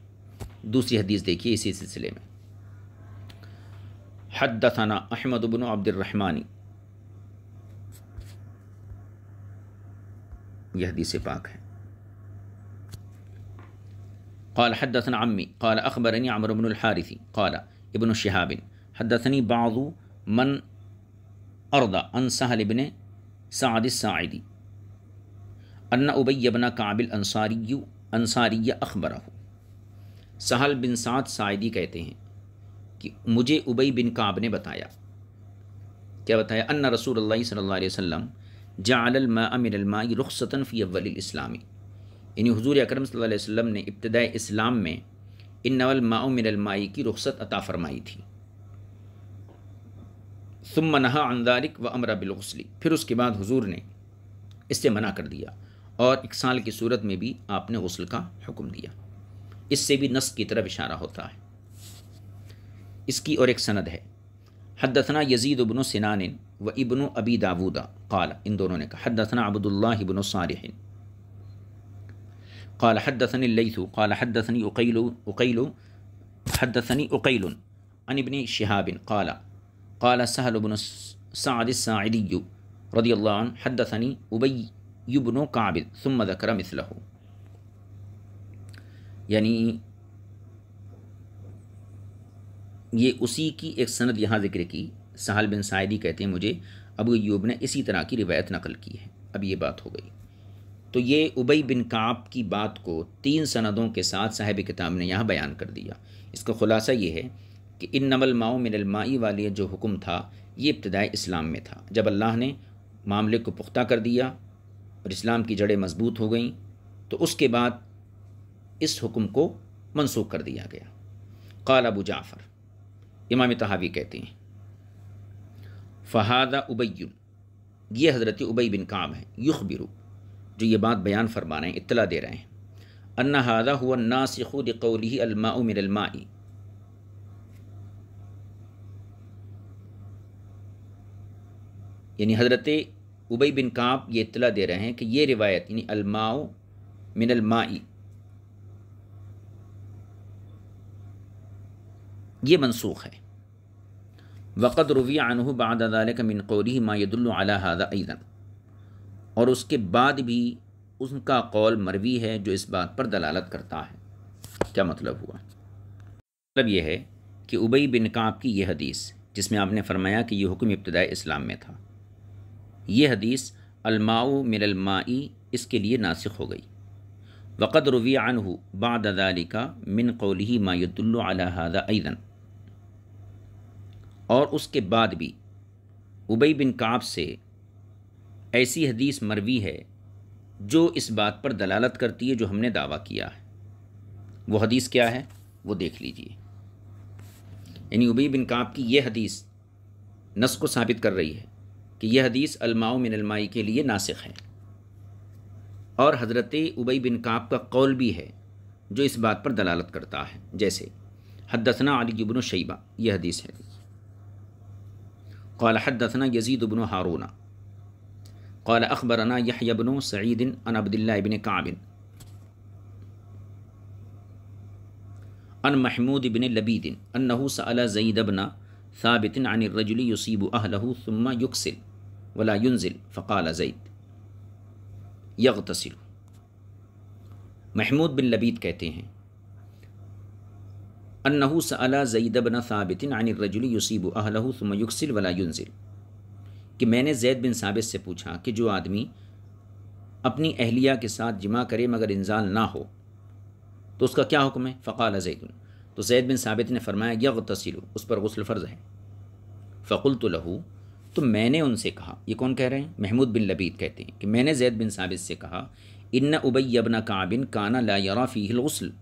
दूसरी हदीस देखिए इसी सिलसिले में हद अहमद बिन अब्दुलरहमानी यह हदीस पाक है قال حدثنا عمي قال أخبرني عمرو بن الحارث قال ابن شهاب حدثني بعض من أرضى عن سهل بن سعد الساعدي أن أبي بن كعب الأنصاري अंसारी अखबर सहल बिन साद सायदी कहते हैं कि मुझे उबई बिन काब ने बताया क्या बताया अन्ना रसूल अल्लाह सल्लल्लाहु अलैहि वसल्लम जालमा अमिनलमा रुखसता फ़ी अवलस्लामी यानी हजूर अक्रम वसम ने इब्तदा इस्लाम में इन नवल माओ मिनलमाई की रुख्सत अता फ़रमाई थी सुम नहा अंदारिक व अमरा बिलगसली फिर उसके बाद हुजूर ने इससे मना कर दिया और इकसाल की सूरत में भी आपने गसल का हुक्म दिया इससे भी नस की तरफ इशारा होता है इसकी और एक सनद है حدثنا يزيد بن سنان وابن أبي داوود قال ان دونوں نے کہا حدثنا عبد الله بن صالح قال حدثني الليث قال حدثني أقيل أقيل حدثني أقيل عن ابن شهاب قال قال سهل بن سعد الساعدي رضي الله عنه حدثني أبي بن كعب ثم ذكر مثله يعني ये उसी की एक सनद यहाँ जिक्र की साहल बिन सायदी कहते हैं मुझे अब यूब ने इसी तरह की रिवायत नकल की है अब ये बात हो गई तो ये उबई बिन काप की बात को तीन सनदों के साथ साहिब किताब ने यहाँ बयान कर दिया इसका खुलासा ये है कि इन नमल माओ मिनलमाई वाले जो हुक्म था ये इब्तदाई इस्लाम में था जब अल्लाह ने मामले को पुख्ता कर दिया और इस्लाम की जड़ें मजबूत हो गईं तो उसके बाद इस हुक्म को मनसूख कर दिया गया कला अबू जाफ़र इमाम तहावी कहते हैं फ़हादा उबैन ये हज़रत उबई बिन काम है युख बिरू जो ये बात बयान फरमा रहे हैं इतला दे रहे हैं अन्ना हादा हुआ नासिखुद कौली अलमाउ मिनलमाई यानी हज़रत उबई बिन काब ये इतला दे रहे हैं कि ये रिवायत यानी अलमाओ मिनलमाई ये मनसूख है वक़द रवी अनहु बाद मिनकोरी मायदुल्ल अला ईदन और उसके बाद भी उनका कौल मरवी है जो इस बात पर दलालत करता है क्या मतलब हुआ मतलब यह है कि उबई बिन काब की यह हदीस जिसमें आपने फरमाया कि यह हुक्म इब्तदाई इस्लाम में था यह हदीस अलमाऊ मिनलमाई इसके लिए नासिक हो गई वक़द रवी अनहु बादालिका मिन कौली मायदुल्ल अला ईदन और उसके बाद भी उबई बिन काब से ऐसी हदीस मरवी है जो इस बात पर दलालत करती है जो हमने दावा किया है वो हदीस क्या है वो देख लीजिए यानी उबई बिन काब की यह हदीस नस को साबित कर रही है कि यह हदीस अलमाओ मिनलमाई के लिए नासिक है और हज़रत उबई बिन काब का कौल भी है जो इस बात पर दलालत करता है जैसे हदसना अली इबन शैबा यह हदीस है قال حدثنا يزيد بن هارون قال أخبرنا يحيى بن سعيد عن عبد الله بن كعب عن محمود بن لبيد أنه سأل زيد بن ثابت عن الرجل يصيب أهله ثم يكسل ولا ينزل فقال زيد يغتسل محمود بن لبيد کہتے ہیں अन्नहू सला जईद बन साबितिन अनिरजुल यूसीब अहलहू सुमयुक्सिल वला युनजिल कि मैंने जैद बिन साबित से पूछा कि जो आदमी अपनी अहलिया के साथ जमा करे मगर इंजाल ना हो तो उसका क्या हुक्म है फ़काल जैदन तो जैद बिन साबित ने फरमाया यग तसिल उस पर गसल फ़र्ज़ है फ़कुल तो लहू तो मैंने उनसे कहा ये कौन कह रहे हैं महमूद बिन लबीद कहते हैं कि मैंने जैद बिन साबित से कहा इन्ना उबैबना काबिन काना ला यरा फ़ी गसल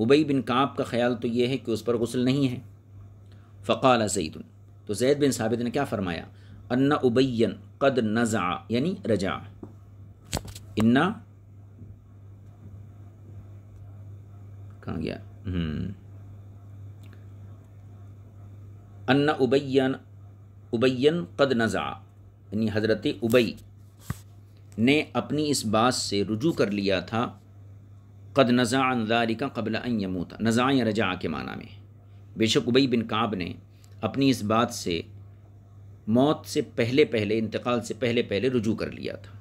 उबई बिन काब का ख्याल तो ये है कि उस पर गसल नहीं है फ़काल सईदन तो जैद बिन साबित ने क्या फ़रमाया अन्ना उबैन कद नज़ा यानी रजा इन्ना कहाँ गया हम्म। अन्ना उबैन उबैन कद नज़ा यानी हज़रत उबई ने अपनी इस बात से रुजू कर लिया था कद नज़ारिका कबल यमूता नज़ा या रजा के माना में बेशक उबई बिन काब ने अपनी इस बात से मौत से पहले पहले इंतकाल से पहले पहले रुजू कर लिया था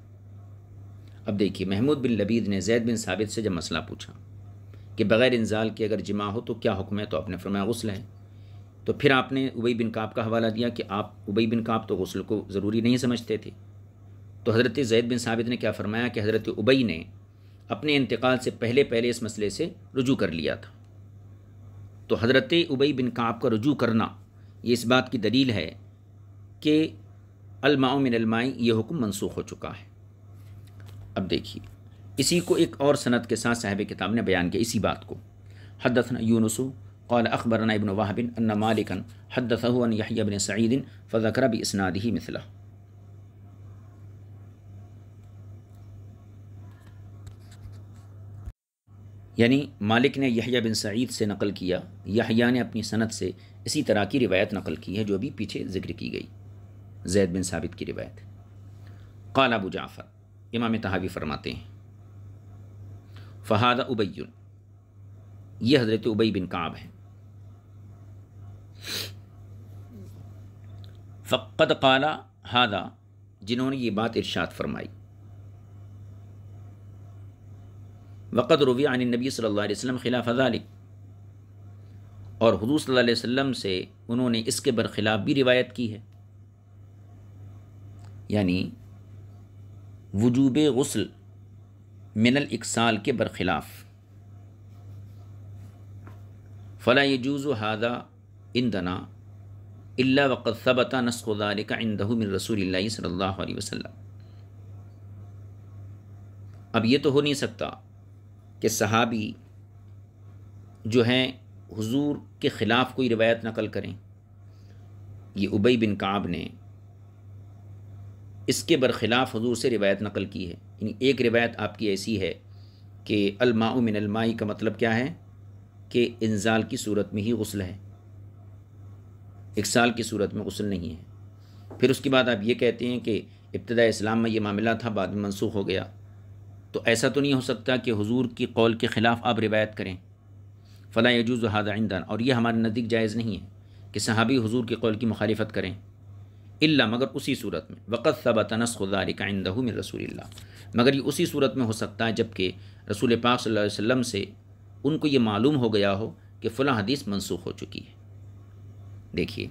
अब देखिए महमूद बिन लबीद ने जैद बिन साबित से जब मसला पूछा कि बग़ैर इंजाल के अगर जिमा हो तो क्या हुक्म है तो आपने फरमाया गसल है तो फिर आपने उबई बिन काब का हवाला दिया कि आप उबई बिन काब तो गसल को ज़रूरी नहीं समझते थे तो हज़रत जैद बिन साबित ने क्या फरमाया कि हज़रत उबई ने अपने इंतकाल से पहले पहले इस मसले से रुजू कर लिया था तो हज़रत उबई बिन काब का रुजू करना ये इस बात की दलील है कि अलमाओ मिन अलमाई ये हुक्म मनसूख हो चुका है अब देखिए इसी को एक और सनत के साथ साहब किताब ने बयान किया इसी बात को हदसन यूनसु कौल अखबरना इबन वाहबिन अन्ना मालिकन हदसन यहिया बिन सईदिन फ़ज़कर बसनाद ही मिसला यानी मालिक ने यहिया बिन सईद से नकल किया यहिया ने अपनी सनत से इसी तरह की रिवायत नकल की है जो अभी पीछे जिक्र की गई जैद बिन साबित की रिवायत काल अबू जाफ़र इमाम तहावी फरमाते हैं फ़हाद उबैन ये हज़रत उबई बिन काब हैं फ़द काला हादा जिन्होंने ये बात इरशाद फरमाई वक़द रवी आन नबी सल्लल्लाहु अलैहि खिलाफ अदालिक और हजू सल्लल्लाहु अलैहि से उन्होंने इसके बरखिलाफ़ भी रिवायत की है यानी वजूब गसल मिनल इकसाल के बरखिलाफ़ फ़ला यजूज़ हादा इंदना अल्ला वक़द सबता नस्ख़ाल का मिन रसूल सल्ला वसम अब ये तो हो नहीं सकता कि सहाबी जो हैं हुजूर के ख़िलाफ़ कोई रिवायत नकल करें ये उबई बिन काब ने इसके बरखिलाफ़ हजूर से रिवायत नकल की है यानी एक रिवायत आपकी ऐसी है कि अलमाउ मिन अलमाई का मतलब क्या है कि इंजाल की सूरत में ही गसल है एक साल की सूरत में गसल नहीं है फिर उसके बाद आप ये कहते हैं कि इब्तदा इस्लाम में ये मामला था बाद में मनसूख हो गया तो ऐसा तो नहीं हो सकता कि हुजूर की कौल के ख़िलाफ़ आप रिवायत करें फ़ला यजूज़ हादाइंदान और ये हमारे नज़दीक जायज़ नहीं है कि सहाबी हुजूर के कौल की मुखालफत करें इल्ला मगर उसी सूरत में वक़त सबा नसदार हूँ मिन रसूल मगर ये उसी सूरत में हो सकता है जबकि रसूल पाक सल्लल्लाहु से उनको ये मालूम हो गया हो कि फ़लाँ हदीस मनसूख हो चुकी है देखिए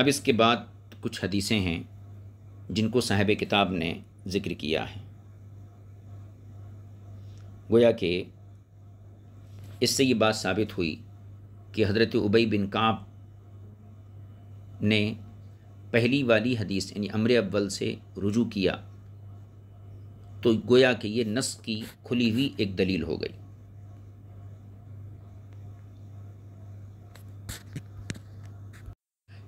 अब इसके बाद कुछ हदीसें हैं जिनको साहब किताब ने ज़िक्र किया है गोया कि इससे ये बात साबित हुई कि हज़रत उबई बिन काब ने पहली वाली हदीस यानी अमर अव्वल से रुजू किया तो गोया कि ये नस की खुली हुई एक दलील हो गई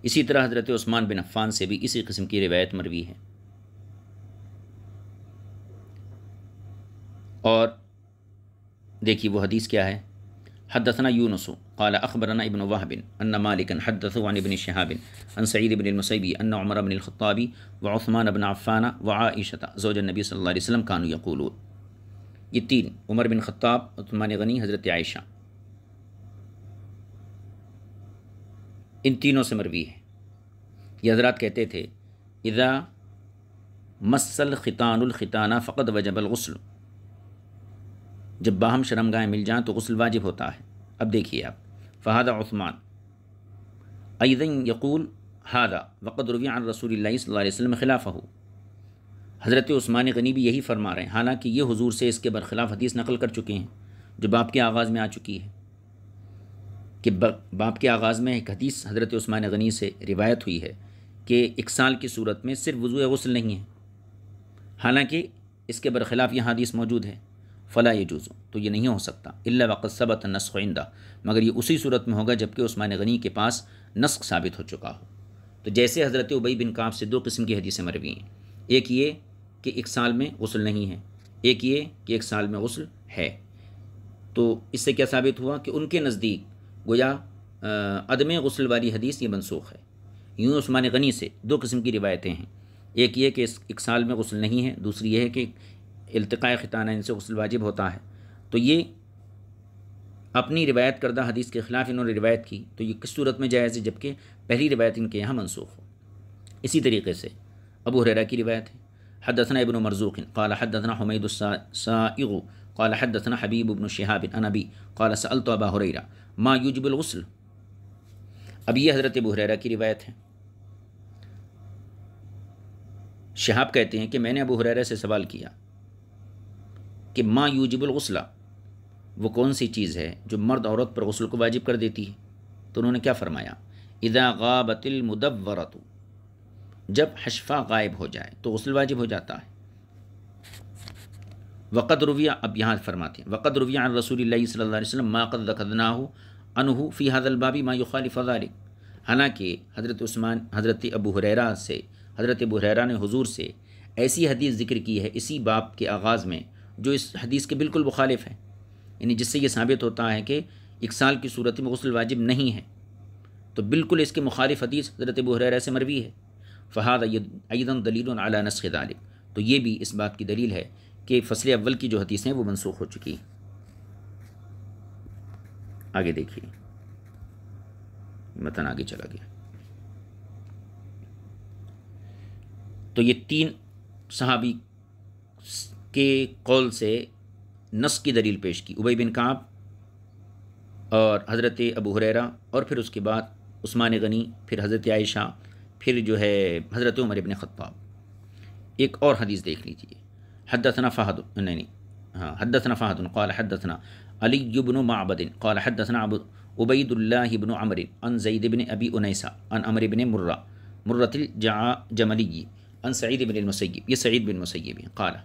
इसी तरह हज़रत उस्मान बिन अफ़ान से भी इसी किस्म की रिवायत मरवी है और देखिए वो हदीस क्या है हदसना यूनस काला अखबरना इबन वाहबिन अन्न मालिकन हदसन इबन शहाबिन अन सईद इबन मसैबी अन उमर अबन ख़त्ताबी व उस्मान अबन अफ़ाना व आयशता जोज नबी सल्ला वसम कानू यकूल ये तीन उमर बिन ख़त्ताब उस्मान गनी हज़रत आयशा इन तीनों से मरवी है ये हजरात कहते थे इज़ा मसल ख़ितानखिताना फ़कत वजबलगसल जब बाहम शर्मगाहें मिल जाएँ तो गसल वाजिब होता है अब देखिए आप फ़हादा उस्मान अदन यकूल हादा वक़द रविया रसूल वसम खिलाफ़ हो हज़रत उस्मान गनी भी यही फरमा रहे हैं हालांकि ये हुजूर से इसके बरखिलाफ़ हदीस नकल कर चुके हैं जो बाप के आगाज़ में आ चुकी है कि बाप के आगाज़ में एक हदीस हज़रत उस्मान गनी से रिवायत हुई है कि एक साल की सूरत में सिर्फ वजू गसल नहीं है हालांकि इसके बरखिलाफ़ यह हदीस मौजूद है फ़ला यजूज़ तो ये नहीं हो सकता इल्ला वक़सबत नस्खइंदा मगर ये उसी सूरत में होगा जबकि उस्मान गनी के पास नस्क साबित हो चुका हो तो जैसे हज़रत उबई बिन काब से दो किस्म की हदीसें मरवी हैं एक ये कि एक साल में गसल नहीं है एक ये कि एक साल में गसल है तो इससे क्या साबित हुआ कि उनके नज़दीक गोया अदम गसल वाली हदीस ये मनसूख है यूँ उस्मान गनी से दो किस्म की रिवायतें हैं एक ये कि इस एक साल में गसल नहीं है दूसरी यह है कि अल्तक़ा ख़ताना इनसे गसल वाजिब होता है तो ये अपनी रिवायत करदा हदीस के ख़िलाफ़ इन्होंने रिवायत की तो ये किस सूरत में जायज़ है जबकि पहली रिवायत इनके यहाँ मनसूख हो इसी तरीके से अबू हरेरा की रिवायत है हदसना इबन मरजूक़िन काल हदसना हमीदसाइगु काल हदसना हबीब इबन शहाब अनबी काल सलतबा हुररा माँ यूजबुलगसल अब ये हज़रत अबू हरेरा की रिवायत है शहाब कहते हैं कि मैंने अबू हुरैरा से सवाल किया कि माँ गसला वो कौन सी चीज़ है जो मर्द औरत पर गसल को वाजिब कर देती है तो उन्होंने क्या फ़रमाया इदा गाबतिलमुदवरत जब हशफा गायब हो जाए तो गसल वाजिब हो जाता है वक़द रविया अब यहाँ फरमाते हैं वक़द रविया रसूल सल्लम माक़द दखदना हो अनहू फ़ी मा माँ ख़ालिफ़ारिक हालाँकि हज़रत उस्मान हज़रत अबू हुररा से हज़रत अबू हुररा ने हुजूर से ऐसी हदीस ज़िक्र की है इसी बाप के आगाज़ में जो इस हदीस के बिल्कुल मुखालिफ है यानी जिससे ये साबित होता है कि एक साल की सूरत में गसल वाजिब नहीं है तो बिल्कुल इसके मुखालिफ हदीस हजरत बहरा से मरवी है फ़हाद अदन दलील अला नस्ख दालिब तो ये भी इस बात की दलील है कि फसल अव्वल की जो हदीस हैं वो मनसूख हो चुकी हैं आगे देखिए मतन आगे चला गया तो ये तीन सहाबी के कौल से नस की दलील पेश की उबई बिन काब और हज़रत अबू हुररा और फिर उसके बाद उस्मान गनी फिर हज़रत आयशा फिर जो है हज़रत उमर इबन ख़त्ताब एक और हदीस देख लीजिए हदसना फ़हद नहीं हाँ हदसना फ़हद क़ाल हदसना अली इबन माबदिन क़ाल हदसना अबू उबैदुल्ला अमरिन अन जईद अबी उनैसा अन अमर इबन मुर्रा मुर्रतिल जमली अन सईद इबन मुसैब ये सईद बिन मुसैब हैं कौला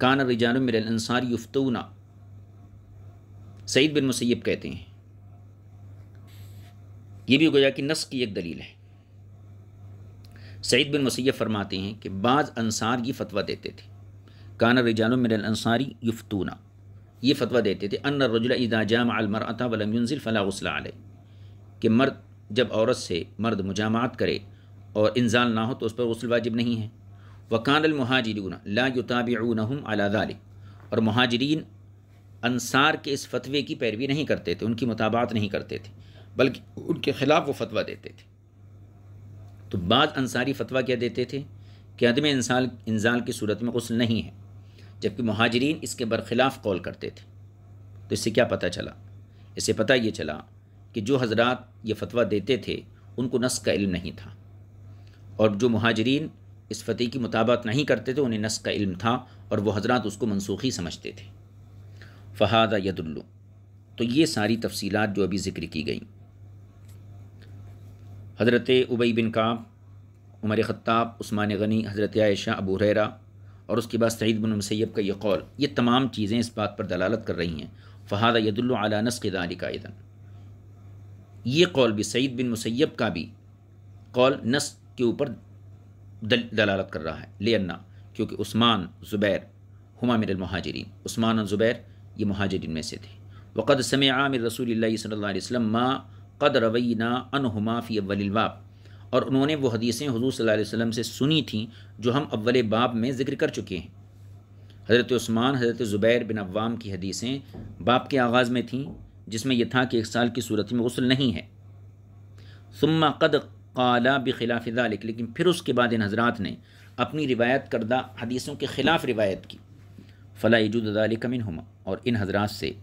कान रिजान मिलसार युफ्तूना सईद बिन मुसैब कहते हैं ये भी गोया कि नस की एक दलील है सईद बिन मुसैब फरमाते हैं कि बाज़ अंसार ये फतवा देते थे कान रिजान मिलसारी युफ्तूना ये फतवा देते थे अन रजुल इदाजाम अलमरता वलमजिल फ़लासल कि मर्द जब औरत से मर्द मुजामात करे और इंजाल ना हो तो उस पर गसल वाजिब नहीं है वकानल महाजरून ला युताबिऊनहम अलादालिक और महाजरीन अनसार के इस फतवे की पैरवी नहीं करते थे उनकी मुताबात नहीं करते थे बल्कि उनके ख़िलाफ़ वो फतवा देते थे तो बाद अंसारी फतवा क्या देते थे कि अदम इंसान इंजाल की सूरत में गसल नहीं है जबकि महाजरीन इसके बरखिलाफ़ कॉल करते थे तो इससे क्या पता चला इससे पता ये चला कि जो हजरत ये फतवा देते थे उनको नस्क का इल्म नहीं था और जो महाजरीन इस फ़तेह की मुताबत नहीं करते थे उन्हें नस का इल्म था और वह हजरत उसको मनसूखी समझते थे फ़हादा यदुल्लु तो ये सारी तफसीलात जो अभी ज़िक्र की गई हज़रत उबई बिन काब उमर ख़त्ताब उस्मान गनी हज़रत आयशा अबू हैरा और उसके बाद सईद बिन सैब का ये कौल ये तमाम चीज़ें इस बात पर दलालत कर रही हैं फ़हादा यदुल्लू अला नस्क़ाली का इदन ये कौल भी सईद बिन मुसैब का भी कौल नस के ऊपर दल, दलालत कर रहा है लेना क्योंकि उस्मान ज़ुबैर हुमा मिर महाजरीन उस्मान और ज़ुबैर ये महाजरीन में से थे वक़द समय आमिर रसूल सल्ला माँ कद रवैना अन हुमा फ़ी अवलवाब और उन्होंने वो हदीसें हजू सल्ला वसम से सुनी थीं जो हम अव्वल बाब में ज़िक्र कर चुके हैं हज़रत ओस्मान हज़रत ज़ुबैर बिन अवाम की हदीसें बाप के आगाज़ में थीं जिसमें यह था कि एक साल की सूरत में गसल नहीं है सुम्मा कद काला बखिलाफ़ ज़ालिक लेकिन फिर उसके बाद इन हजरात ने अपनी रिवायत करदा हदीसों के ख़िलाफ़ रिवायत की फ़ला ईजूदालिक मिन हमा और इन हजरात से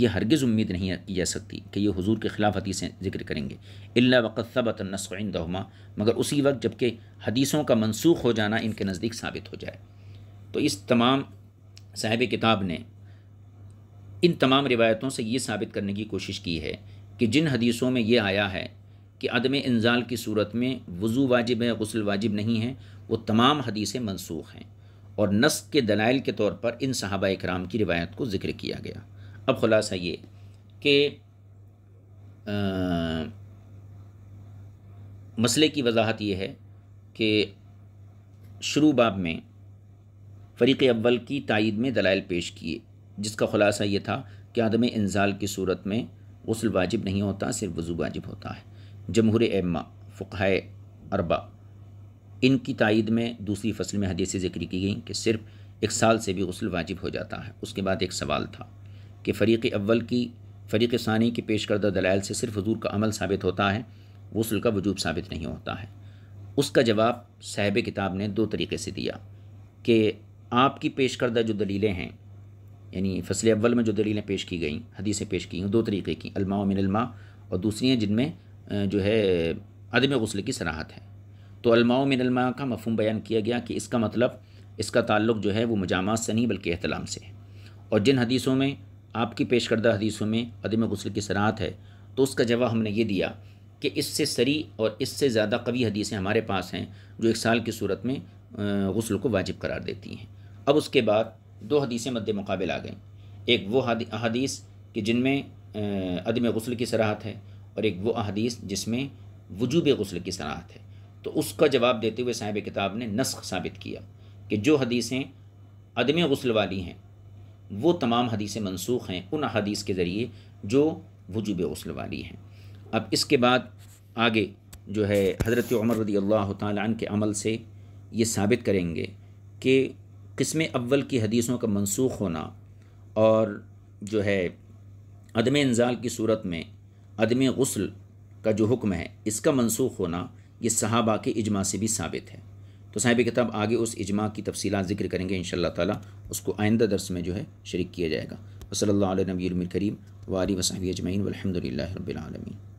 ये हरगज़ उम्मीद नहीं की जा सकती कि ये हजूर के ख़िलाफ़ हदीसें जिक्र करेंगे अल्ला वक़त सबत नसइंदमा मगर उसी वक्त जबकि हदीसों का मनसूख हो जाना इनके नज़दीक साबित हो जाए तो इस तमाम साहिब किताब ने इन तमाम रिवायतों से ये साबित करने की कोशिश की है कि जिन हदीसों में ये आया है कि अदम इंजाल की सूरत में वज़ू वाजिब है गसल वाजिब नहीं है वो तमाम हदीसें मनसूख हैं और नस के दलाइल के तौर पर इन सहाबा इक्राम की रिवायत को ज़िक्र किया गया अब ख़ुलासा ये कि मसले की वजाहत यह है कि शुरू बाब में फ़रीक़ अव्वल की तइद में दलाइल पेश किए जिसका ख़ुलासा ये था कि आदम इंजाल की सूरत में गसल वाजिब नहीं होता सिर्फ वज़ू वाजिब होता है जमहूर एमा फ़ुकाय अरबा इनकी तइद में दूसरी फसल में हदीसी ज़िक्र की गई कि सिर्फ एक साल से भी गसल वाजिब हो जाता है उसके बाद एक सवाल था कि फ़रीक़ अव्वल की फ़रीक़ सानी की पेश करदा दलाइल से सिर्फ हजूर का अमल साबित होता है गसल का वजूब साबित नहीं होता है उसका जवाब साहब किताब ने दो तरीके से दिया कि आपकी पेश करदा जो दलीलें हैं यानी फसल अव्वल में जो दलीलें पेश की गई हदीसें पेश की हैं दो तरीके की अलमा मिनलमा और दूसरी हैं जिनमें जो है अदम गसल की सराहत है तो अलमाओ में का मफहम बयान किया गया कि इसका मतलब इसका ताल्लुक जो है वो मजामा से नहीं बल्कि अहतलाम से है और जिन हदीसों में आपकी पेश करदा हदीसों में अदम गसल की सराहत है तो उसका जवाब हमने ये दिया कि इससे सरी और इससे ज़्यादा कवी हदीसें हमारे पास हैं जो एक साल की सूरत में गसल को वाजिब करार देती हैं अब उसके बाद दो हदीसें मद्द मुकाबले आ गई एक वो हदीस कि जिनमें अदम गसल की सराहत है और एक वो अहदीस जिसमें वजूब गसल की सराहत है तो उसका जवाब देते हुए साहिब किताब ने नस्ख साबित किया कि जो हदीसें अदम गसल वाली हैं वो तमाम हदीसें मनसूख हैं उन हदीस के ज़रिए जो वजूब गसल वाली हैं अब इसके बाद आगे जो है हज़रत उमर रदी अल्लाह तन के अमल से ये साबित करेंगे कि किस्म अव्वल की हदीसों का मनसूख होना और जो है अदम इंजाल की सूरत में अदम गसल का जो हुक्म है इसका मनसूख होना ये सहाबा के इजमा से भी साबित है तो साहिब किताब आगे उस इजमा की तफसी जिक्र करेंगे इन ताला उसको आइंदा दरस में जो है शर्क किया जाएगा वसल नबीम करीम वारी वसाबी अजमैन वलहमदिल्ला